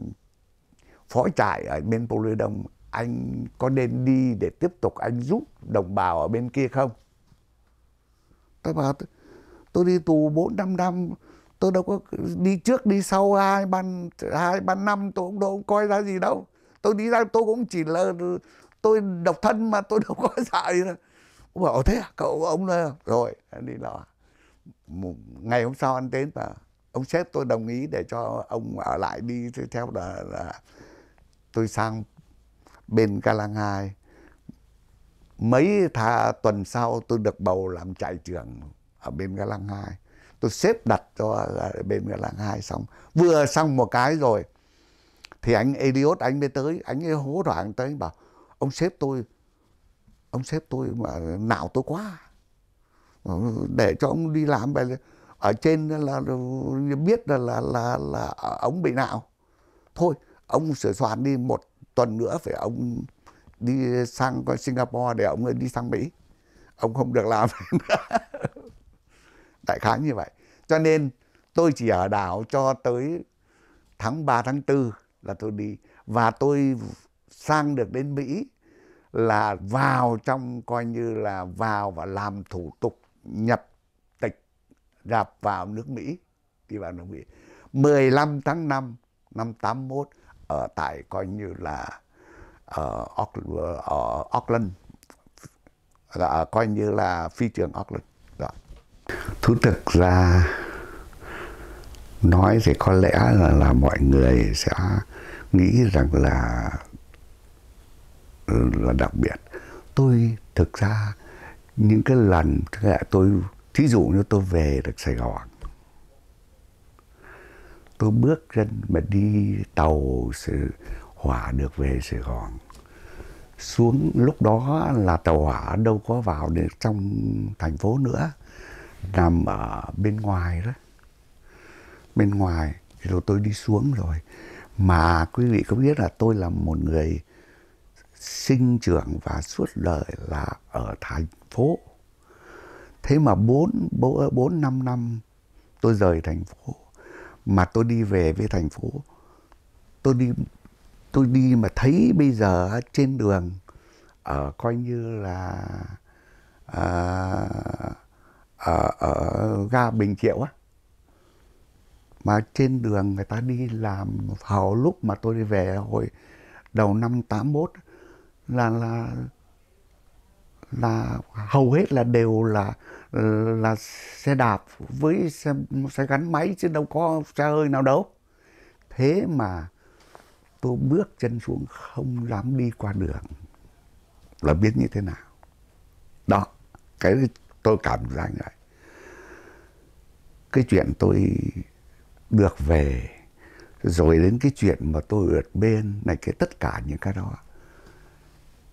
phó trại ở bên Polo Đông anh có nên đi để tiếp tục anh giúp đồng bào ở bên kia không tôi bảo tôi, tôi đi tù bốn năm năm tôi đâu có đi trước đi sau hai ban hai ban năm tôi cũng đâu coi ra gì đâu tôi đi ra tôi cũng chỉ là tôi độc thân mà tôi đâu có sợ gì đâu ông bảo thế à cậu ông là rồi đi lò ngày hôm sau anh đến và ông sếp tôi đồng ý để cho ông ở lại đi theo là, là tôi sang bên Calang 2 mấy tha tuần sau tôi được bầu làm trại trưởng ở bên Galang 2 tôi xếp đặt cho bên Galang 2 xong vừa xong một cái rồi thì anh Eliot anh mới tới anh ấy hố hoảng tới anh bảo ông sếp tôi ông sếp tôi mà nạo tôi quá ờ, để cho ông đi làm về ở trên là biết là là là, là ông bị nạo thôi ông sửa soạn đi một tuần nữa phải ông đi sang Singapore để ông đi sang Mỹ ông không được làm đại khái như vậy cho nên tôi chỉ ở đảo cho tới tháng 3 tháng 4 là tôi đi và tôi sang được đến Mỹ là vào trong coi như là vào và làm thủ tục nhập tịch đạp vào nước Mỹ đi vào nước Mỹ 15 tháng 5 năm 81 ở tại coi như là ở ờ, Auckland, ở ờ, là ờ, coi như là phi trường Auckland đó. Dạ. Thú thực ra nói thì có lẽ là, là mọi người sẽ nghĩ rằng là Ừ, là đặc biệt tôi thực ra những cái lần tôi thí dụ như tôi về được sài gòn tôi bước chân mà đi tàu hỏa được về sài gòn xuống lúc đó là tàu hỏa đâu có vào được trong thành phố nữa nằm ở bên ngoài đó bên ngoài rồi tôi đi xuống rồi mà quý vị có biết là tôi là một người sinh trưởng và suốt đời là ở thành phố. Thế mà bốn bốn 5 năm tôi rời thành phố mà tôi đi về với thành phố. Tôi đi tôi đi mà thấy bây giờ trên đường ở ờ, coi như là à, ờ, ở, ờ, ở ga Bình Triệu á. Mà trên đường người ta đi làm vào lúc mà tôi đi về hồi đầu năm 81 là là là hầu hết là đều là là xe đạp với xe, xe gắn máy chứ đâu có xe hơi nào đâu thế mà tôi bước chân xuống không dám đi qua đường là biết như thế nào đó cái tôi cảm giác vậy cái chuyện tôi được về rồi đến cái chuyện mà tôi ở bên này cái tất cả những cái đó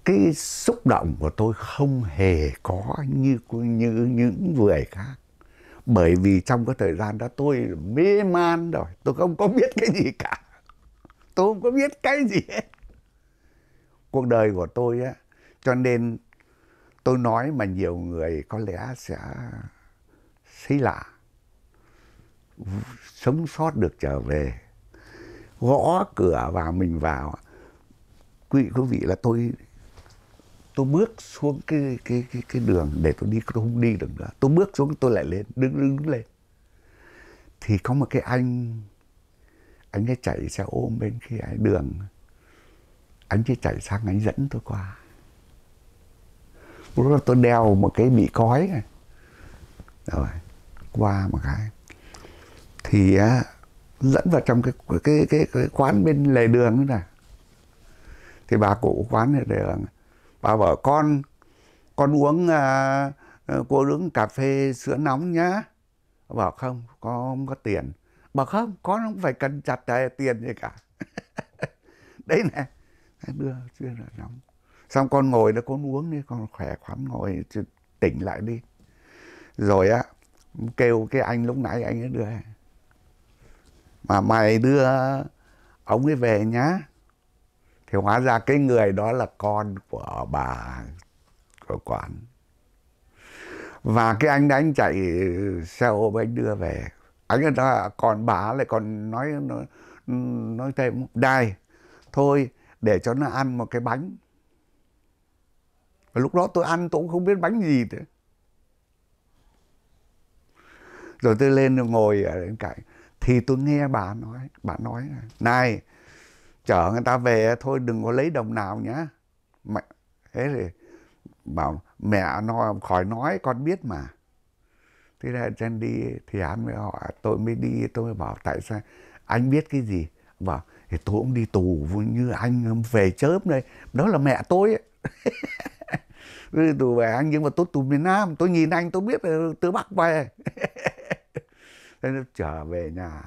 cái xúc động của tôi không hề có như như những người khác bởi vì trong cái thời gian đó tôi mê man rồi tôi không có biết cái gì cả tôi không có biết cái gì hết cuộc đời của tôi á cho nên tôi nói mà nhiều người có lẽ sẽ thấy lạ sống sót được trở về gõ cửa vào mình vào quý quý vị là tôi tôi bước xuống cái cái cái cái đường để tôi đi tôi không đi được nữa tôi bước xuống tôi lại lên đứng đứng, lên thì có một cái anh anh ấy chạy xe ôm bên kia đường anh ấy chạy sang anh dẫn tôi qua lúc đó tôi đeo một cái bị cói này rồi qua một cái thì dẫn vào trong cái cái cái, cái quán bên lề đường đó này thì bà cụ quán lề đường bà bảo con con uống à, à, cô uống cà phê sữa nóng nhá bà bảo không con không có tiền bà không con không phải cần chặt tiền gì cả đấy nè đưa chưa là nóng xong con ngồi đó con uống đi con khỏe khoắn ngồi tỉnh lại đi rồi á kêu cái anh lúc nãy anh ấy đưa mà mày đưa ông ấy về nhá thì hóa ra cái người đó là con của bà của quán và cái anh đấy anh chạy xe ôm anh đưa về anh ấy còn bà lại còn nói nói, nói thêm đài thôi để cho nó ăn một cái bánh và lúc đó tôi ăn tôi cũng không biết bánh gì nữa rồi tôi lên ngồi ở bên cạnh thì tôi nghe bà nói bà nói này chở người ta về thôi đừng có lấy đồng nào nhá mẹ thế thì bảo mẹ nó khỏi nói con biết mà thế là chân đi thì hắn mới họ tôi mới đi tôi mới bảo tại sao anh biết cái gì bảo thì tôi cũng đi tù như anh về chớp đây đó là mẹ tôi ấy. đi tù về anh nhưng mà tôi tù miền Nam tôi nhìn anh tôi biết là từ Bắc về thế nó trở về nhà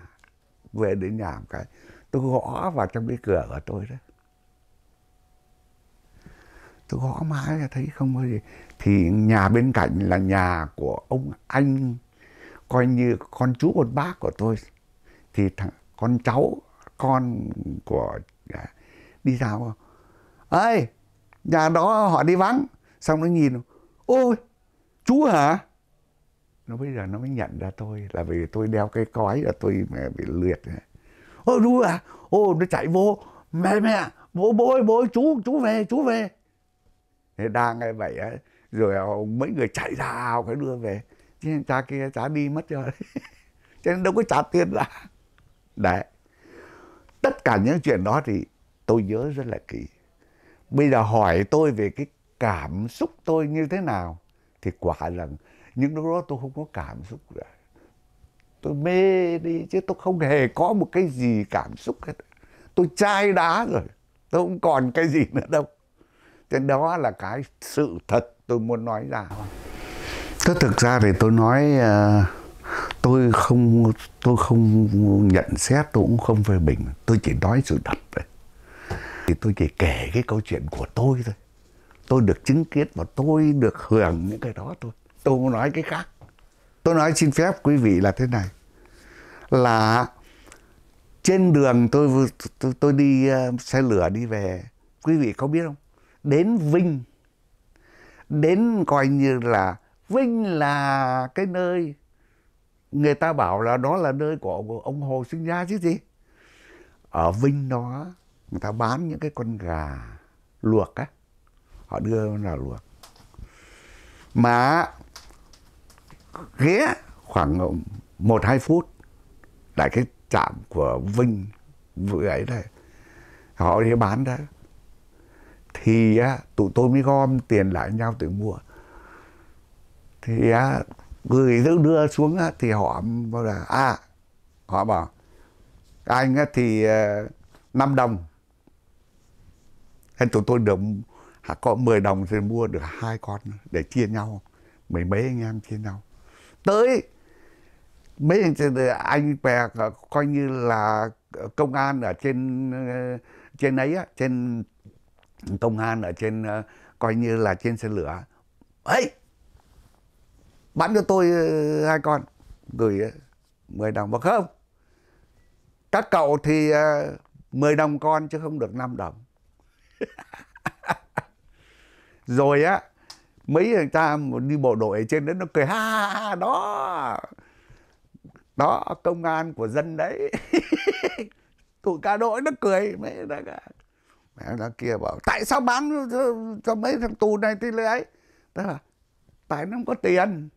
về đến nhà một cái tôi gõ vào trong cái cửa của tôi đó tôi gõ mãi là thấy không có gì thì nhà bên cạnh là nhà của ông anh coi như con chú con bác của tôi thì thằng con cháu con của à, đi ra không ơi nhà đó họ đi vắng xong nó nhìn ôi chú hả nó bây giờ nó mới nhận ra tôi là vì tôi đeo cái cói là tôi mà bị liệt này ô ru à ô nó chạy vô mẹ mẹ bố bố ơi bố ơi, chú chú về chú về thế đang nghe vậy ấy, rồi ờ, mấy người chạy ra phải đưa về chứ cha kia cha đi mất rồi cho nên đâu có trả tiền là đấy tất cả những chuyện đó thì tôi nhớ rất là kỹ bây giờ hỏi tôi về cái cảm xúc tôi như thế nào thì quả rằng những lúc đó tôi không có cảm xúc rồi tôi mê đi chứ tôi không hề có một cái gì cảm xúc hết tôi chai đá rồi tôi không còn cái gì nữa đâu thế đó là cái sự thật tôi muốn nói ra thế thực ra thì tôi nói ờ, tôi không tôi không nhận xét tôi cũng không phê bình tôi chỉ nói sự thật vậy thì tôi chỉ kể cái câu chuyện của tôi thôi tôi được chứng kiến và tôi được hưởng những cái đó thôi tôi không nói cái khác tôi nói xin phép quý vị là thế này là trên đường tôi tôi, tôi đi uh, xe lửa đi về quý vị có biết không đến vinh đến coi như là vinh là cái nơi người ta bảo là đó là nơi của ông hồ sinh ra chứ gì ở vinh đó người ta bán những cái con gà luộc á họ đưa là luộc mà ghé khoảng một hai phút tại cái trạm của Vinh vừa ấy đây họ đi bán đó thì á, tụi tôi mới gom tiền lại nhau để mua thì á, gửi đưa, đưa xuống á, thì họ bảo là à họ bảo anh á, thì ờ, năm đồng nên tụi tôi được có 10 đồng thì mua được hai con để chia nhau mấy mấy anh em chia nhau tới mấy anh bè ờ, coi như là ờ, công an ở trên ờ, trên ấy trên công an ở trên coi như là trên xe lửa ấy bắn cho tôi hai con gửi 10 đồng mà không các cậu thì 10 đồng con chứ không được 5 đồng rồi á mấy thằng ta đi bộ đội ở trên đấy nó cười ha, ha, ha đó đó công an của dân đấy tụi ca đội nó cười mấy thằng mẹ nó kia bảo tại sao bán cho, cho mấy thằng tù này thì lấy tức là tại nó không có tiền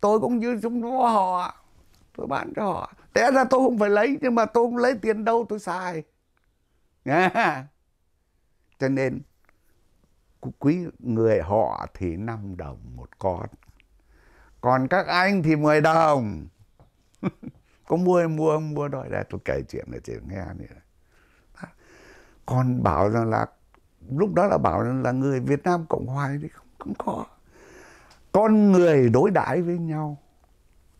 tôi cũng như chúng nó họ tôi bán cho họ lẽ ra tôi không phải lấy nhưng mà tôi không lấy tiền đâu tôi xài nha yeah. cho nên quý người họ thì 5 đồng một con còn các anh thì 10 đồng có mua mua mua đòi đây tôi kể chuyện để chị nghe này. còn bảo rằng là lúc đó là bảo rằng là người Việt Nam Cộng Hòa thì không, không có con người đối đãi với nhau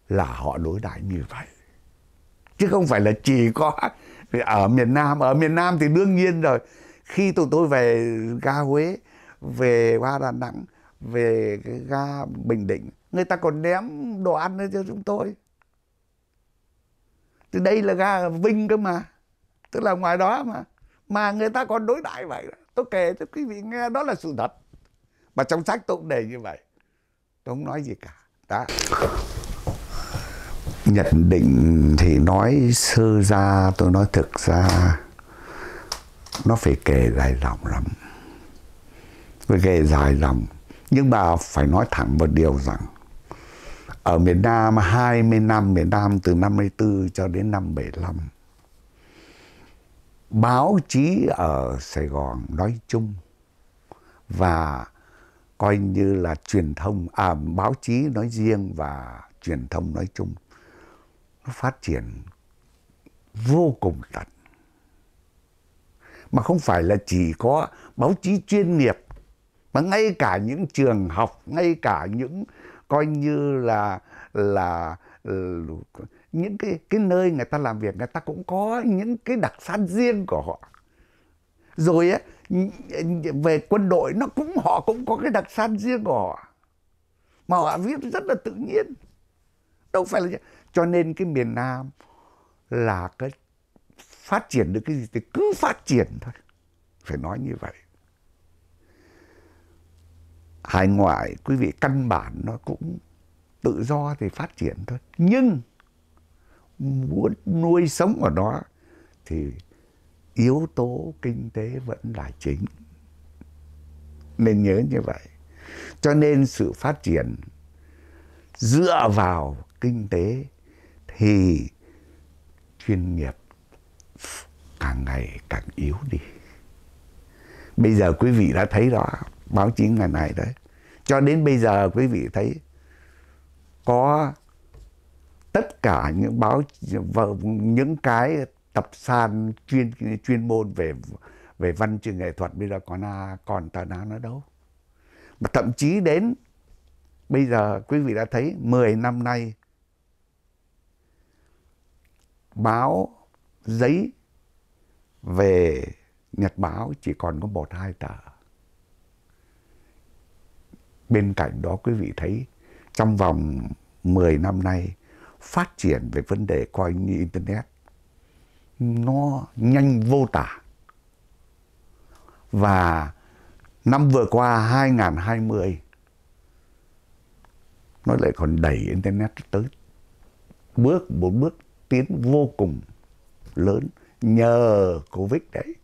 là họ đối đãi như vậy chứ không phải là chỉ có ở miền Nam ở miền Nam thì đương nhiên rồi khi tụi tôi về ga Huế về qua Đà Nẵng về cái ga Bình Định người ta còn ném đồ ăn lên cho chúng tôi Từ đây là ga Vinh cơ mà tức là ngoài đó mà mà người ta còn đối đãi vậy tôi kể cho quý vị nghe đó là sự thật mà trong sách tôi cũng đề như vậy tôi không nói gì cả Đã. nhận định thì nói sơ ra tôi nói thực ra nó phải kể dài dòng lắm với nghề dài dòng nhưng bà phải nói thẳng một điều rằng ở miền Nam 20 năm miền Nam từ năm 54 cho đến năm 75 báo chí ở Sài Gòn nói chung và coi như là truyền thông à báo chí nói riêng và truyền thông nói chung nó phát triển vô cùng tận mà không phải là chỉ có báo chí chuyên nghiệp mà ngay cả những trường học ngay cả những coi như là là những cái cái nơi người ta làm việc người ta cũng có những cái đặc sản riêng của họ rồi ấy, về quân đội nó cũng họ cũng có cái đặc sản riêng của họ mà họ viết rất là tự nhiên đâu phải là cho nên cái miền Nam là cái phát triển được cái gì thì cứ phát triển thôi phải nói như vậy hải ngoại quý vị căn bản nó cũng tự do thì phát triển thôi nhưng muốn nuôi sống ở đó thì yếu tố kinh tế vẫn là chính nên nhớ như vậy cho nên sự phát triển dựa vào kinh tế thì chuyên nghiệp càng ngày càng yếu đi bây giờ quý vị đã thấy đó báo chí ngày này đấy cho đến bây giờ quý vị thấy có tất cả những báo những cái tập san chuyên chuyên môn về về văn chương nghệ thuật bây giờ còn à, còn tờ nào nữa đâu mà thậm chí đến bây giờ quý vị đã thấy 10 năm nay báo giấy về Nhật báo chỉ còn có một hai tờ Bên cạnh đó quý vị thấy trong vòng 10 năm nay phát triển về vấn đề coi như Internet nó nhanh vô tả. Và năm vừa qua 2020 nó lại còn đẩy Internet tới bước một bước tiến vô cùng lớn nhờ Covid đấy.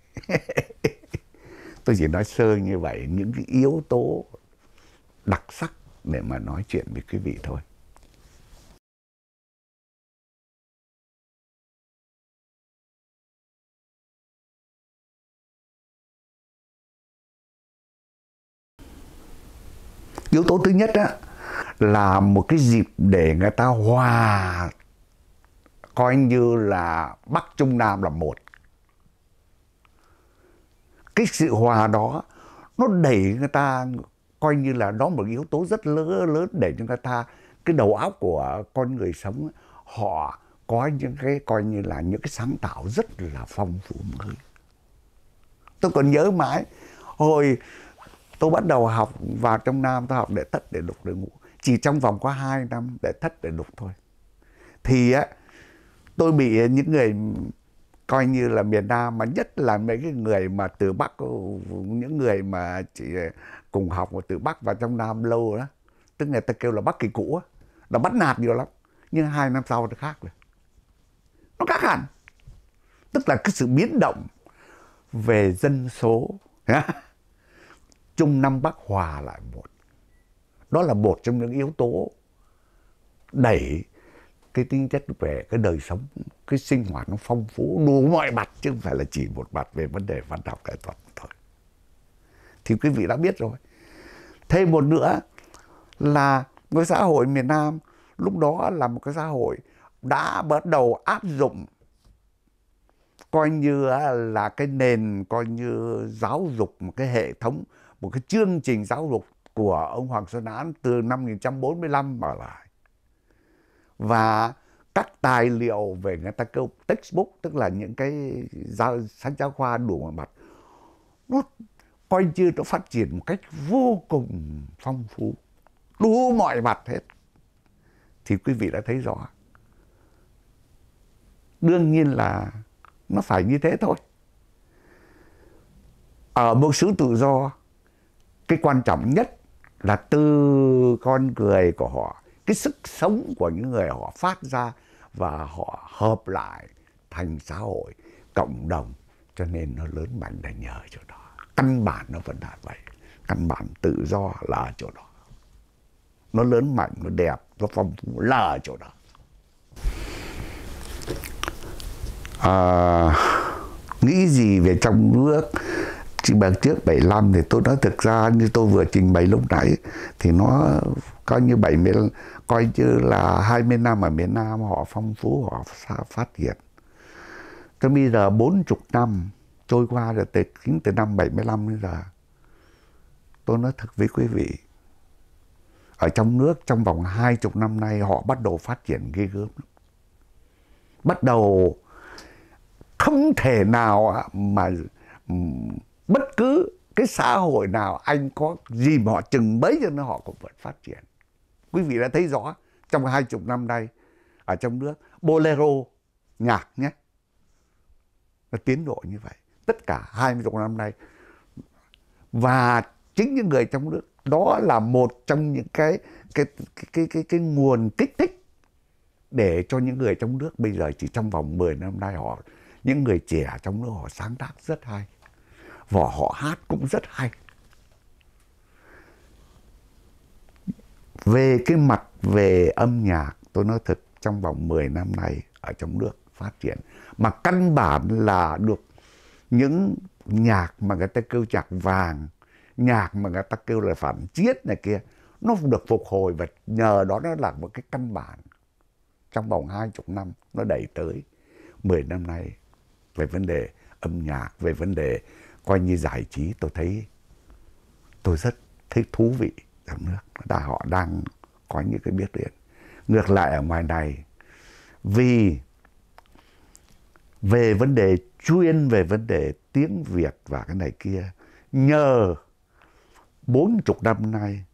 Tôi chỉ nói sơ như vậy những cái yếu tố đặc sắc để mà nói chuyện với quý vị thôi. Yếu tố thứ nhất á là một cái dịp để người ta hòa coi như là Bắc Trung Nam là một. Cái sự hòa đó nó đẩy người ta coi như là đó một yếu tố rất lớn lớn để cho người ta cái đầu óc của con người sống họ có những cái coi như là những cái sáng tạo rất là phong phú mới tôi còn nhớ mãi hồi tôi bắt đầu học vào trong nam tôi học để thất để đục để ngũ chỉ trong vòng có hai năm để thất để đục thôi thì á tôi bị những người coi như là miền Nam mà nhất là mấy cái người mà từ Bắc những người mà chỉ cùng học từ Bắc vào trong Nam lâu đó. Tức người ta kêu là Bắc kỳ cũ á. Là bắt nạt nhiều lắm. Nhưng hai năm sau nó khác rồi. Nó khác hẳn. Tức là cái sự biến động về dân số. Trung Nam Bắc hòa lại một. Đó là một trong những yếu tố đẩy cái tính chất về cái đời sống, cái sinh hoạt nó phong phú đủ mọi mặt chứ không phải là chỉ một mặt về vấn đề văn học nghệ thuật thôi thì quý vị đã biết rồi thêm một nữa là cái xã hội miền Nam lúc đó là một cái xã hội đã bắt đầu áp dụng coi như là cái nền coi như giáo dục một cái hệ thống một cái chương trình giáo dục của ông Hoàng Xuân Án từ năm 1945 mà lại và các tài liệu về người ta kêu textbook tức là những cái giáo, sách giáo khoa đủ mặt nó coi như nó phát triển một cách vô cùng phong phú đủ mọi mặt hết thì quý vị đã thấy rõ đương nhiên là nó phải như thế thôi ở một xứ tự do cái quan trọng nhất là từ con người của họ cái sức sống của những người họ phát ra và họ hợp lại thành xã hội cộng đồng cho nên nó lớn mạnh là nhờ chỗ đó căn bản nó vẫn là vậy căn bản tự do là ở chỗ đó nó lớn mạnh nó đẹp nó phong phú là ở chỗ đó à, nghĩ gì về trong nước chỉ bằng trước 75 thì tôi nói thực ra như tôi vừa trình bày lúc nãy thì nó coi như 70 coi như là 20 năm ở miền Nam họ phong phú họ phát triển. Tới bây giờ 40 năm trôi qua rồi từ tính từ năm 75 đến giờ. Tôi nói thật với quý vị, ở trong nước trong vòng hai chục năm nay họ bắt đầu phát triển ghê gớm. Bắt đầu không thể nào mà bất cứ cái xã hội nào anh có gì mà họ chừng bấy giờ nó họ cũng vẫn phát triển. Quý vị đã thấy rõ trong hai chục năm nay ở trong nước bolero nhạc nhé nó tiến độ như vậy tất cả 20 chục năm nay và chính những người trong nước đó là một trong những cái cái cái cái cái, cái nguồn kích thích để cho những người trong nước bây giờ chỉ trong vòng 10 năm nay họ những người trẻ trong nước họ sáng tác rất hay và họ hát cũng rất hay về cái mặt về âm nhạc tôi nói thật trong vòng 10 năm nay ở trong nước phát triển mà căn bản là được những nhạc mà người ta kêu nhạc vàng nhạc mà người ta kêu là phản triết này kia nó được phục hồi và nhờ đó nó là một cái căn bản trong vòng hai chục năm nó đẩy tới 10 năm nay về vấn đề âm nhạc về vấn đề coi như giải trí tôi thấy tôi rất thấy thú vị trong nước là họ đang có những cái biết đến ngược lại ở ngoài này vì về vấn đề chuyên về vấn đề tiếng Việt và cái này kia. Nhờ bốn chục năm nay,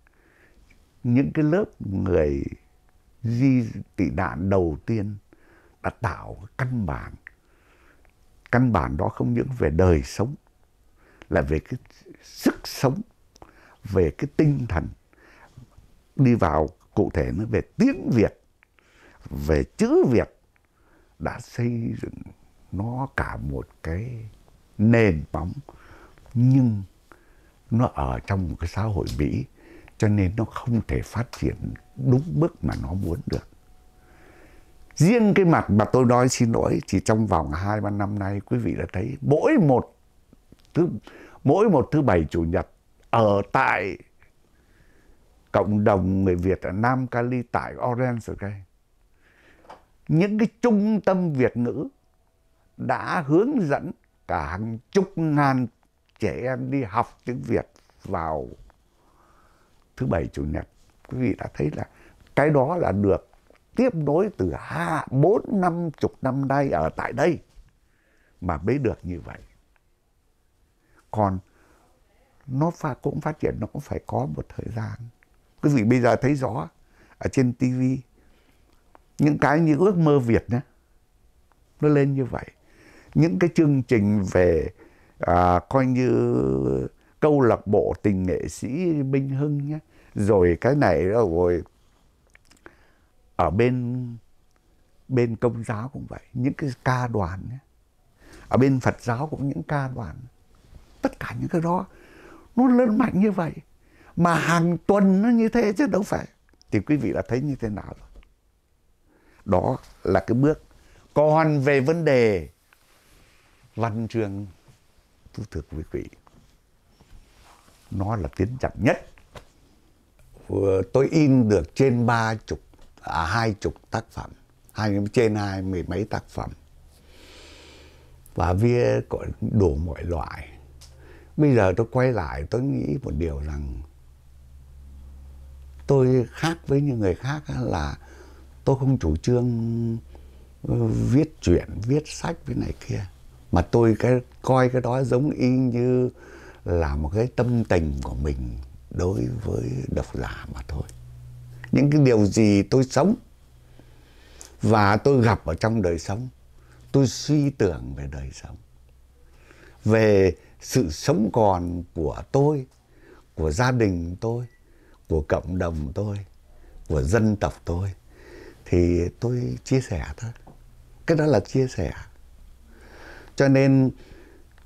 những cái lớp người di tị nạn đầu tiên đã tạo căn bản. Căn bản đó không những về đời sống, là về cái sức sống, về cái tinh thần. Đi vào cụ thể nó về tiếng Việt, về chữ Việt đã xây dựng nó cả một cái nền bóng nhưng nó ở trong một cái xã hội Mỹ cho nên nó không thể phát triển đúng bước mà nó muốn được. Riêng cái mặt mà tôi nói xin lỗi thì trong vòng hai ba năm nay quý vị đã thấy mỗi một thứ mỗi một thứ bảy chủ nhật ở tại cộng đồng người Việt ở Nam Cali tại Orange okay? những cái trung tâm Việt ngữ đã hướng dẫn cả hàng chục ngàn trẻ em đi học tiếng Việt vào thứ bảy chủ nhật. Quý vị đã thấy là cái đó là được tiếp nối từ hai bốn năm chục năm nay ở tại đây mà mới được như vậy. Còn nó pha cũng phát triển nó cũng phải có một thời gian. Quý vị bây giờ thấy rõ ở trên TV những cái như ước mơ Việt nhé, nó lên như vậy những cái chương trình về à, coi như câu lạc bộ tình nghệ sĩ Minh Hưng nhé rồi cái này rồi ở bên bên công giáo cũng vậy những cái ca đoàn nhé ở bên Phật giáo cũng những ca đoàn tất cả những cái đó nó lớn mạnh như vậy mà hàng tuần nó như thế chứ đâu phải thì quý vị đã thấy như thế nào rồi đó là cái bước còn về vấn đề văn chương thú thực với quý vị nó là tiến chặt nhất tôi in được trên ba chục à hai chục tác phẩm hai trên hai mười mấy tác phẩm và viết có đủ mọi loại bây giờ tôi quay lại tôi nghĩ một điều rằng tôi khác với những người khác là tôi không chủ trương ờ, viết chuyện viết sách với này kia mà tôi cái coi cái đó giống y như là một cái tâm tình của mình đối với độc giả mà thôi những cái điều gì tôi sống và tôi gặp ở trong đời sống tôi suy tưởng về đời sống về sự sống còn của tôi của gia đình tôi của cộng đồng tôi của dân tộc tôi thì tôi chia sẻ thôi cái đó là chia sẻ cho nên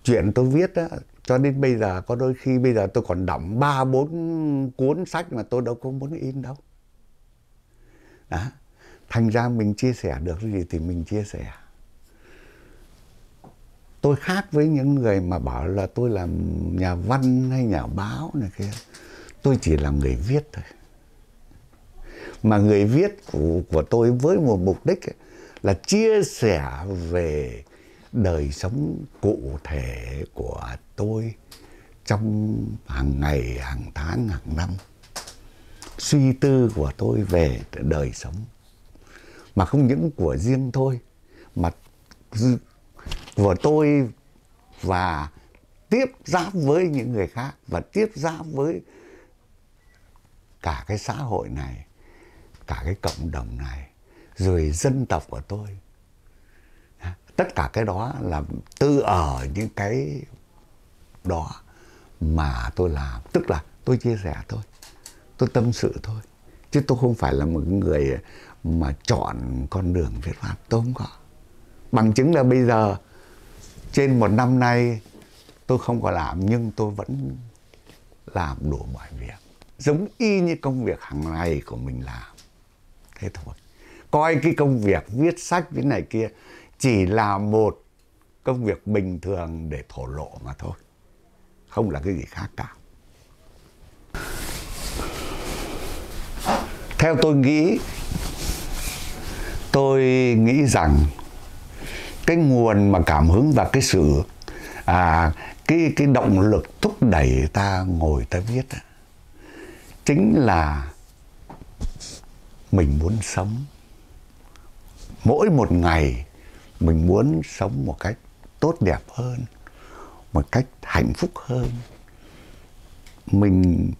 chuyện tôi viết đó, cho đến bây giờ có đôi khi bây giờ tôi còn đóng ba bốn cuốn sách mà tôi đâu có muốn in đâu đó. thành ra mình chia sẻ được cái gì thì mình chia sẻ tôi khác với những người mà bảo là tôi làm nhà văn hay nhà báo này kia tôi chỉ là người viết thôi mà người viết của, của tôi với một mục đích ấy, là chia sẻ về đời sống cụ thể của tôi trong hàng ngày, hàng tháng, hàng năm. Suy tư của tôi về đời sống. Mà không những của riêng tôi, mà của tôi và tiếp giáp với những người khác và tiếp giáp với cả cái xã hội này, cả cái cộng đồng này, rồi dân tộc của tôi tất cả cái đó là tư ở những cái đó mà tôi làm tức là tôi chia sẻ thôi tôi tâm sự thôi chứ tôi không phải là một người mà chọn con đường viết văn tôi không có bằng chứng là bây giờ trên một năm nay tôi không có làm nhưng tôi vẫn làm đủ mọi việc giống y như công việc hàng ngày của mình làm thế thôi coi cái công việc viết sách cái này kia chỉ là một công việc bình thường để thổ lộ mà thôi không là cái gì khác cả theo tôi nghĩ tôi nghĩ rằng cái nguồn mà cảm hứng và cái sự à, cái cái động lực thúc đẩy ta ngồi ta viết chính là mình muốn sống mỗi một ngày mình muốn sống một cách tốt đẹp hơn một cách hạnh phúc hơn mình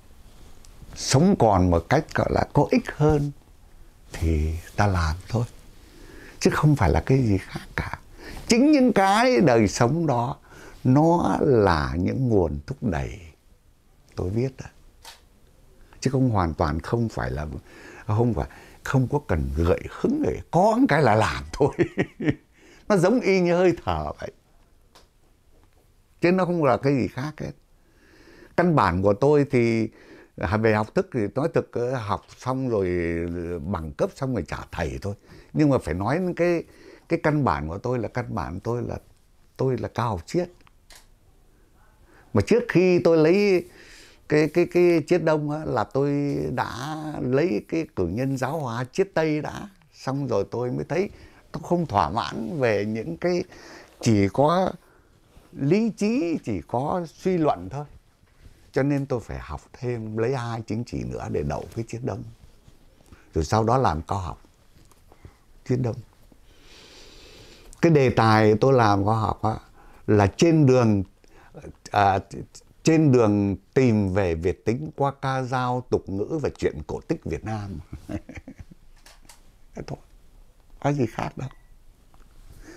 sống còn một cách gọi là có ích hơn thì ta làm thôi chứ không phải là cái gì khác cả chính những cái đời sống đó nó là những nguồn thúc đẩy tôi viết, đó. chứ không hoàn toàn không phải là không phải không có cần gợi hứng để có cái là làm thôi nó giống y như hơi thở vậy chứ nó không là cái gì khác hết căn bản của tôi thì về học thức thì nói thực học xong rồi bằng cấp xong rồi trả thầy thôi nhưng mà phải nói cái cái căn bản của tôi là căn bản tôi là tôi là cao học triết mà trước khi tôi lấy cái cái cái triết đông á, là tôi đã lấy cái cử nhân giáo hóa triết tây đã xong rồi tôi mới thấy nó không thỏa mãn về những cái chỉ có lý trí chỉ có suy luận thôi cho nên tôi phải học thêm lấy hai chứng chỉ nữa để đậu cái chiếc đông rồi sau đó làm cao học chiếc đông cái đề tài tôi làm cao học á, là trên đường à, trên đường tìm về Việt tính qua ca dao tục ngữ và chuyện cổ tích Việt Nam thôi có gì khác đâu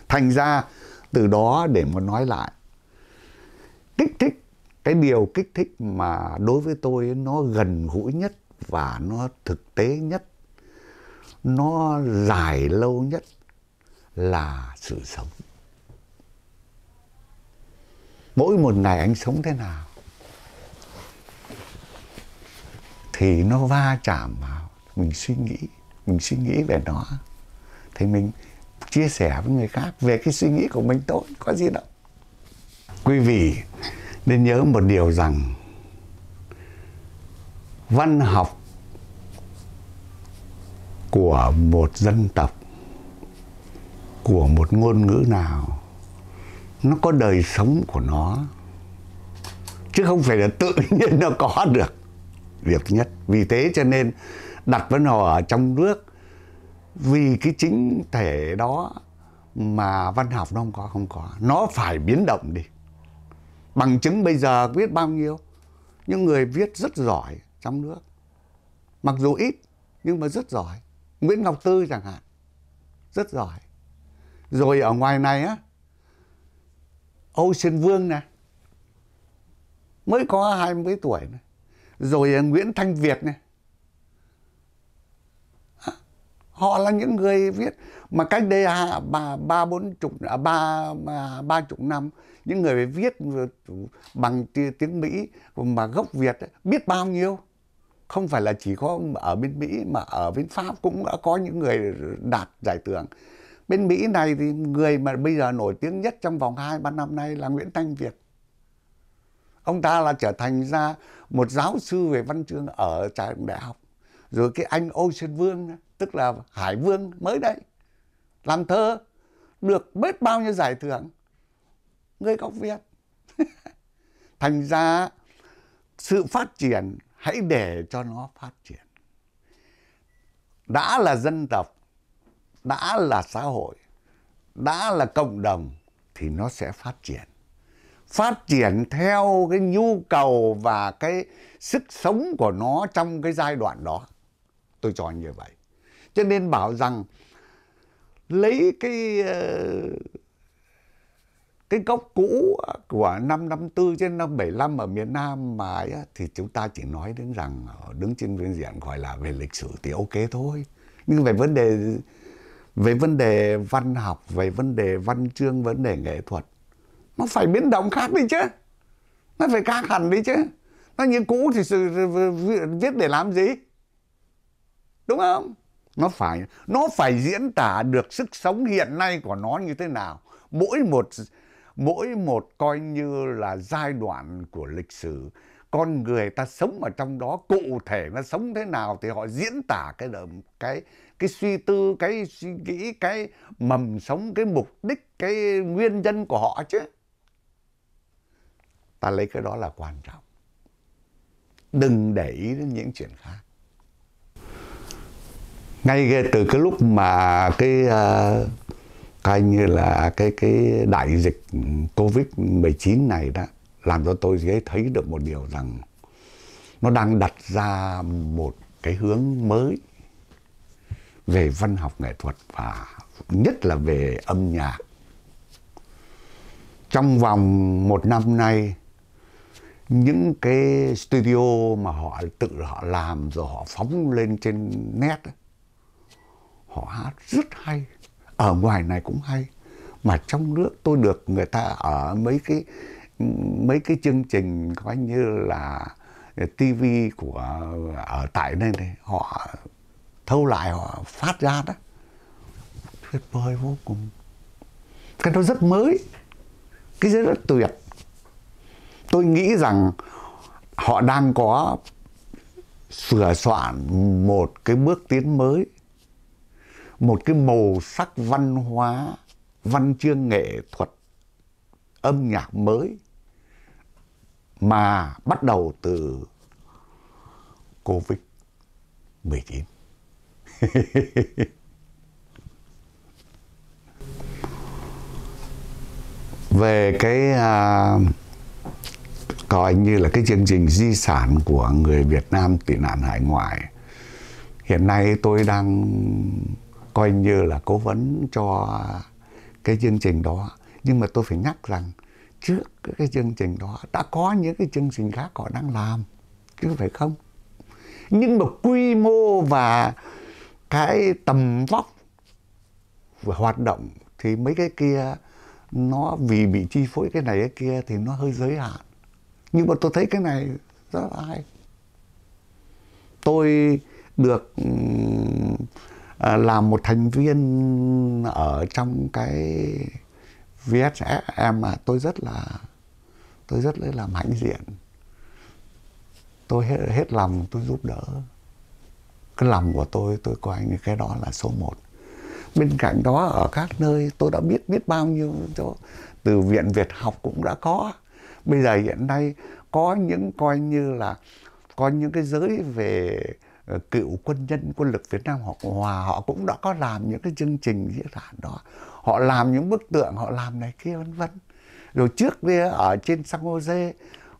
thành ra từ đó để mà nói lại kích thích cái điều kích thích mà đối với tôi nó gần gũi nhất và nó thực tế nhất nó dài lâu nhất là sự sống mỗi một ngày anh sống thế nào thì nó va chạm vào mình suy nghĩ mình suy nghĩ về nó thì mình chia sẻ với người khác về cái suy nghĩ của mình thôi có gì đâu quý vị nên nhớ một điều rằng văn học của một dân tộc của một ngôn ngữ nào nó có đời sống của nó chứ không phải là tự nhiên nó có được việc nhất vì thế cho nên đặt vấn hồ ở trong nước vì cái chính thể đó mà văn học nó không có không có nó phải biến động đi bằng chứng bây giờ viết bao nhiêu những người viết rất giỏi trong nước mặc dù ít nhưng mà rất giỏi nguyễn ngọc tư chẳng hạn rất giỏi rồi ở ngoài này á âu xuyên vương này mới có hai mươi tuổi này rồi ờ, nguyễn thanh việt này họ là những người viết mà cách đây à, ba ba bốn chục à, ba à, ba chục năm những người viết bằng tiếng Mỹ mà gốc Việt biết bao nhiêu không phải là chỉ có ở bên Mỹ mà ở bên Pháp cũng đã có những người đạt giải thưởng bên Mỹ này thì người mà bây giờ nổi tiếng nhất trong vòng hai ba năm nay là Nguyễn Thanh Việt ông ta là trở thành ra một giáo sư về văn chương ở trường đại học rồi cái anh Ocean Vương tức là Hải Vương mới đây, làm thơ, được biết bao nhiêu giải thưởng, người gốc Việt. Thành ra sự phát triển hãy để cho nó phát triển. Đã là dân tộc, đã là xã hội, đã là cộng đồng thì nó sẽ phát triển. Phát triển theo cái nhu cầu và cái sức sống của nó trong cái giai đoạn đó. Tôi cho như vậy. Cho nên bảo rằng lấy cái ờ, cái gốc cũ của năm năm tư trên năm bảy năm ở miền Nam mà ấy, thì chúng ta chỉ nói đến rằng đứng trên phương diện gọi là về lịch sử thì ok thôi. Nhưng về vấn đề về vấn đề văn học, về vấn đề văn chương, vấn đề nghệ thuật nó phải biến động khác đi chứ. Nó phải khác hẳn đi chứ. Nó như cũ thì viết để làm gì? Đúng không? nó phải nó phải diễn tả được sức sống hiện nay của nó như thế nào mỗi một mỗi một coi như là giai đoạn của lịch sử con người ta sống ở trong đó cụ thể nó sống thế nào thì họ diễn tả cái cái cái suy tư cái suy nghĩ cái mầm sống cái mục đích cái nguyên nhân của họ chứ ta lấy cái đó là quan trọng đừng để ý đến những chuyện khác ngay từ cái lúc mà cái uh, coi như là cái cái đại dịch covid 19 này đó làm cho tôi dễ thấy được một điều rằng nó đang đặt ra một cái hướng mới về văn học nghệ thuật và nhất là về âm nhạc trong vòng một năm nay những cái studio mà họ tự họ làm rồi họ phóng lên trên net ấy, họ hát rất hay ở ngoài này cũng hay mà trong nước tôi được người ta ở mấy cái mấy cái chương trình coi như là TV của ở tại đây này họ thâu lại họ phát ra đó tuyệt vời vô cùng cái đó rất mới cái đó rất tuyệt tôi nghĩ rằng họ đang có sửa soạn một cái bước tiến mới một cái màu sắc văn hóa, văn chương nghệ thuật, âm nhạc mới mà bắt đầu từ Covid-19. Về cái à, coi như là cái chương trình di sản của người Việt Nam tị nạn hải ngoại. Hiện nay tôi đang coi như là cố vấn cho cái chương trình đó nhưng mà tôi phải nhắc rằng trước cái chương trình đó đã có những cái chương trình khác họ đang làm chứ phải không nhưng mà quy mô và cái tầm vóc và hoạt động thì mấy cái kia nó vì bị chi phối cái này cái kia thì nó hơi giới hạn nhưng mà tôi thấy cái này rất là hay tôi được à, làm một thành viên ở trong cái VSF em mà tôi rất là tôi rất là làm hãnh diện tôi hết, hết lòng tôi giúp đỡ cái lòng của tôi tôi coi như cái đó là số một bên cạnh đó ở các nơi tôi đã biết biết bao nhiêu chỗ từ viện Việt học cũng đã có bây giờ hiện nay có những coi như là có những cái giới về Ờ, cựu quân nhân quân lực Việt Nam họ Hòa họ cũng đã có làm những cái chương trình diễn đàn đó họ làm những bức tượng họ làm này kia vân vân rồi trước kia ở trên San Jose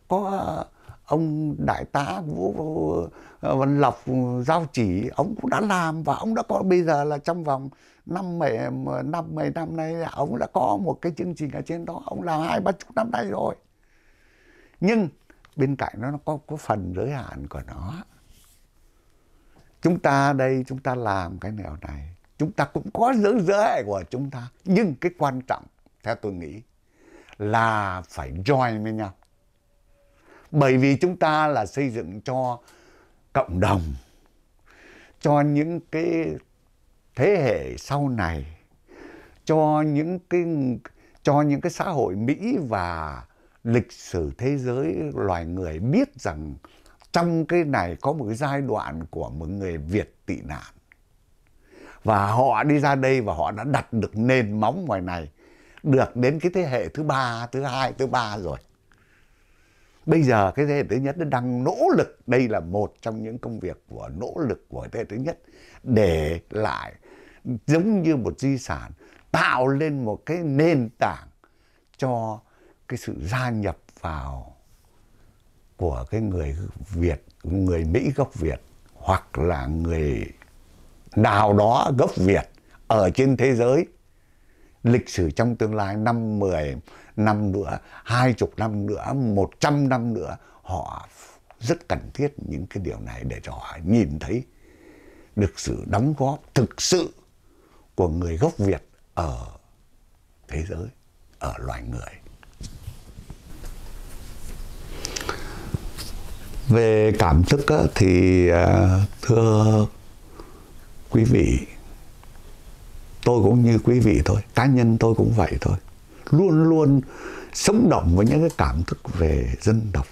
có ờ, ông đại tá Vũ ờ, Văn Lộc giao chỉ ông cũng đã làm và ông đã có bây giờ là trong vòng năm mười năm mười năm nay ông đã có một cái chương trình ở trên đó ông làm hai ba chục năm nay rồi nhưng bên cạnh nó nó có có phần giới hạn của nó chúng ta đây chúng ta làm cái nẻo này chúng ta cũng có giữ giới của chúng ta nhưng cái quan trọng theo tôi nghĩ là phải join với nhau bởi vì chúng ta là xây dựng cho cộng đồng cho những cái thế hệ sau này cho những cái cho những cái xã hội Mỹ và lịch sử thế giới loài người biết rằng trong cái này có một cái giai đoạn của một người Việt tị nạn. Và họ đi ra đây và họ đã đặt được nền móng ngoài này được đến cái thế hệ thứ ba, thứ hai, thứ ba rồi. Bây giờ cái thế hệ thứ nhất đang nỗ lực, đây là một trong những công việc của nỗ lực của thế hệ thứ nhất để lại giống như một di sản tạo lên một cái nền tảng cho cái sự gia nhập vào của cái người Việt, người Mỹ gốc Việt hoặc là người nào đó gốc Việt ở trên thế giới lịch sử trong tương lai năm 10 năm nữa, hai chục năm nữa, một trăm năm nữa họ rất cần thiết những cái điều này để cho họ nhìn thấy được sự đóng góp thực sự của người gốc Việt ở thế giới, ở loài người. về cảm thức á, thì à, thưa quý vị tôi cũng như quý vị thôi cá nhân tôi cũng vậy thôi luôn luôn sống động với những cái cảm thức về dân tộc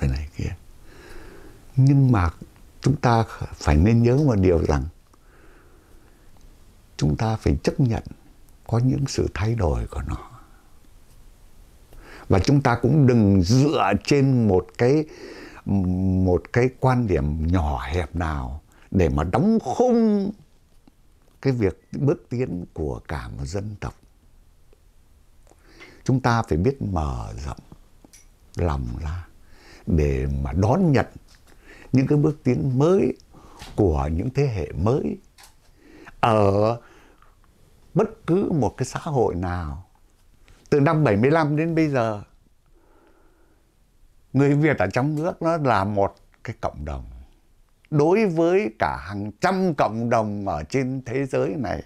về này kia nhưng mà chúng ta phải nên nhớ một điều rằng chúng ta phải chấp nhận có những sự thay đổi của nó và chúng ta cũng đừng dựa trên một cái một cái quan điểm nhỏ hẹp nào để mà đóng khung cái việc bước tiến của cả một dân tộc chúng ta phải biết mở rộng lòng ra để mà đón nhận những cái bước tiến mới của những thế hệ mới ở bất cứ một cái xã hội nào từ năm 75 đến bây giờ người Việt ở trong nước nó là một cái cộng đồng đối với cả hàng trăm cộng đồng ở trên thế giới này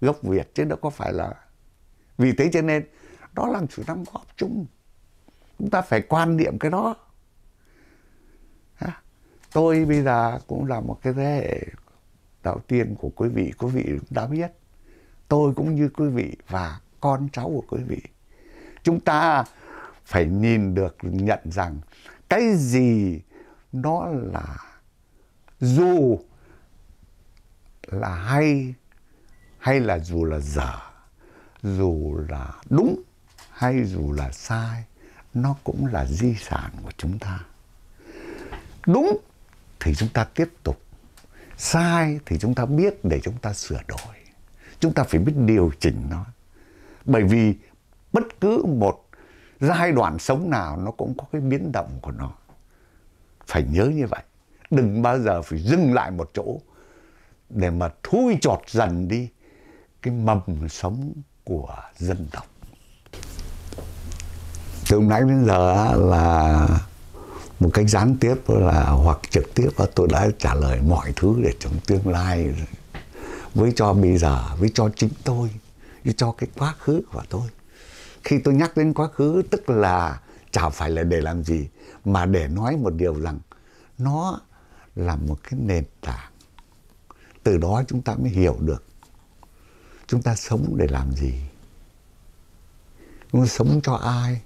gốc Việt chứ nó có phải là vì thế cho nên đó là sự đóng góp chung chúng ta phải quan niệm cái đó tôi bây giờ cũng là một cái thế hệ đầu tiên của quý vị quý vị đã biết tôi cũng như quý vị và con cháu của quý vị. Chúng ta phải nhìn được, nhận rằng cái gì nó là dù là hay hay là dù là dở, dù là đúng hay dù là sai, nó cũng là di sản của chúng ta. Đúng thì chúng ta tiếp tục, sai thì chúng ta biết để chúng ta sửa đổi. Chúng ta phải biết điều chỉnh nó bởi vì bất cứ một giai đoạn sống nào nó cũng có cái biến động của nó phải nhớ như vậy đừng bao giờ phải dừng lại một chỗ để mà thui chọt dần đi cái mầm sống của dân tộc từ hôm nay đến giờ là một cách gián tiếp là hoặc trực tiếp và tôi đã trả lời mọi thứ để trong tương lai với cho bây giờ với cho chính tôi cho cái quá khứ của tôi khi tôi nhắc đến quá khứ tức là chả phải là để làm gì mà để nói một điều rằng nó là một cái nền tảng từ đó chúng ta mới hiểu được chúng ta sống để làm gì chúng ta sống cho ai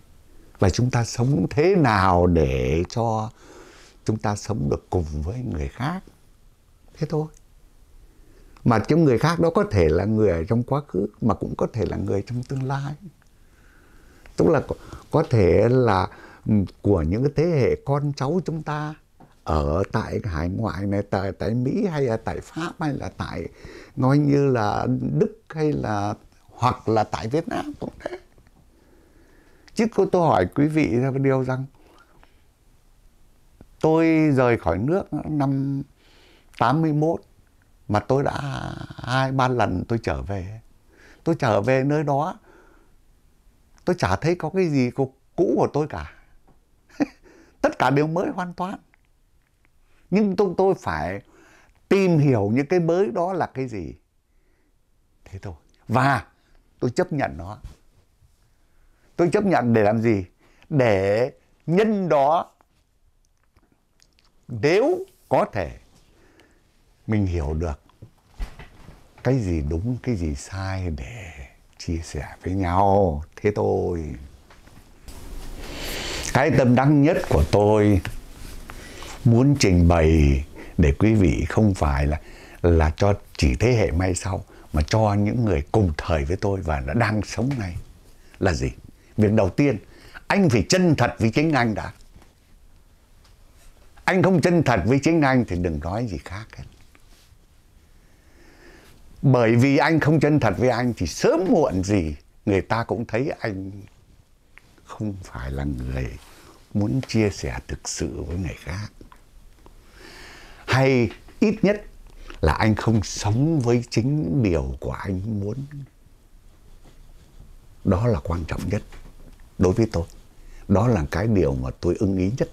và chúng ta sống thế nào để cho chúng ta sống được cùng với người khác thế thôi mà trong người khác đó có thể là người ở trong quá khứ mà cũng có thể là người trong tương lai tức là có thể là ừ, của những cái thế hệ con cháu chúng ta ở tại hải ngoại này tại tại Mỹ hay là tại Pháp hay là tại nói như là Đức hay là hoặc là tại Việt Nam cũng thế chứ cô tôi hỏi quý vị ra một điều rằng tôi rời khỏi nước năm 81 mà tôi đã hai ba lần tôi trở về tôi trở về nơi đó tôi chả thấy có cái gì của, cũ của tôi cả tất cả đều mới hoàn toàn nhưng tôi tôi phải tìm hiểu những cái mới đó là cái gì thế thôi và tôi chấp nhận nó tôi chấp nhận để làm gì để nhân đó nếu có thể mình hiểu được cái gì đúng cái gì sai để chia sẻ với nhau thế thôi cái tâm đắc nhất của tôi muốn trình bày để quý vị không phải là là cho chỉ thế hệ mai sau mà cho những người cùng thời với tôi và đã đang sống này là gì việc đầu tiên anh phải chân thật với chính anh đã anh không chân thật với chính anh thì đừng nói gì khác hết bởi vì anh không chân thật với anh thì sớm muộn gì người ta cũng thấy anh không phải là người muốn chia sẻ thực sự với người khác hay ít nhất là anh không sống với chính điều của anh muốn đó là quan trọng nhất đối với tôi đó là cái điều mà tôi ưng ý nhất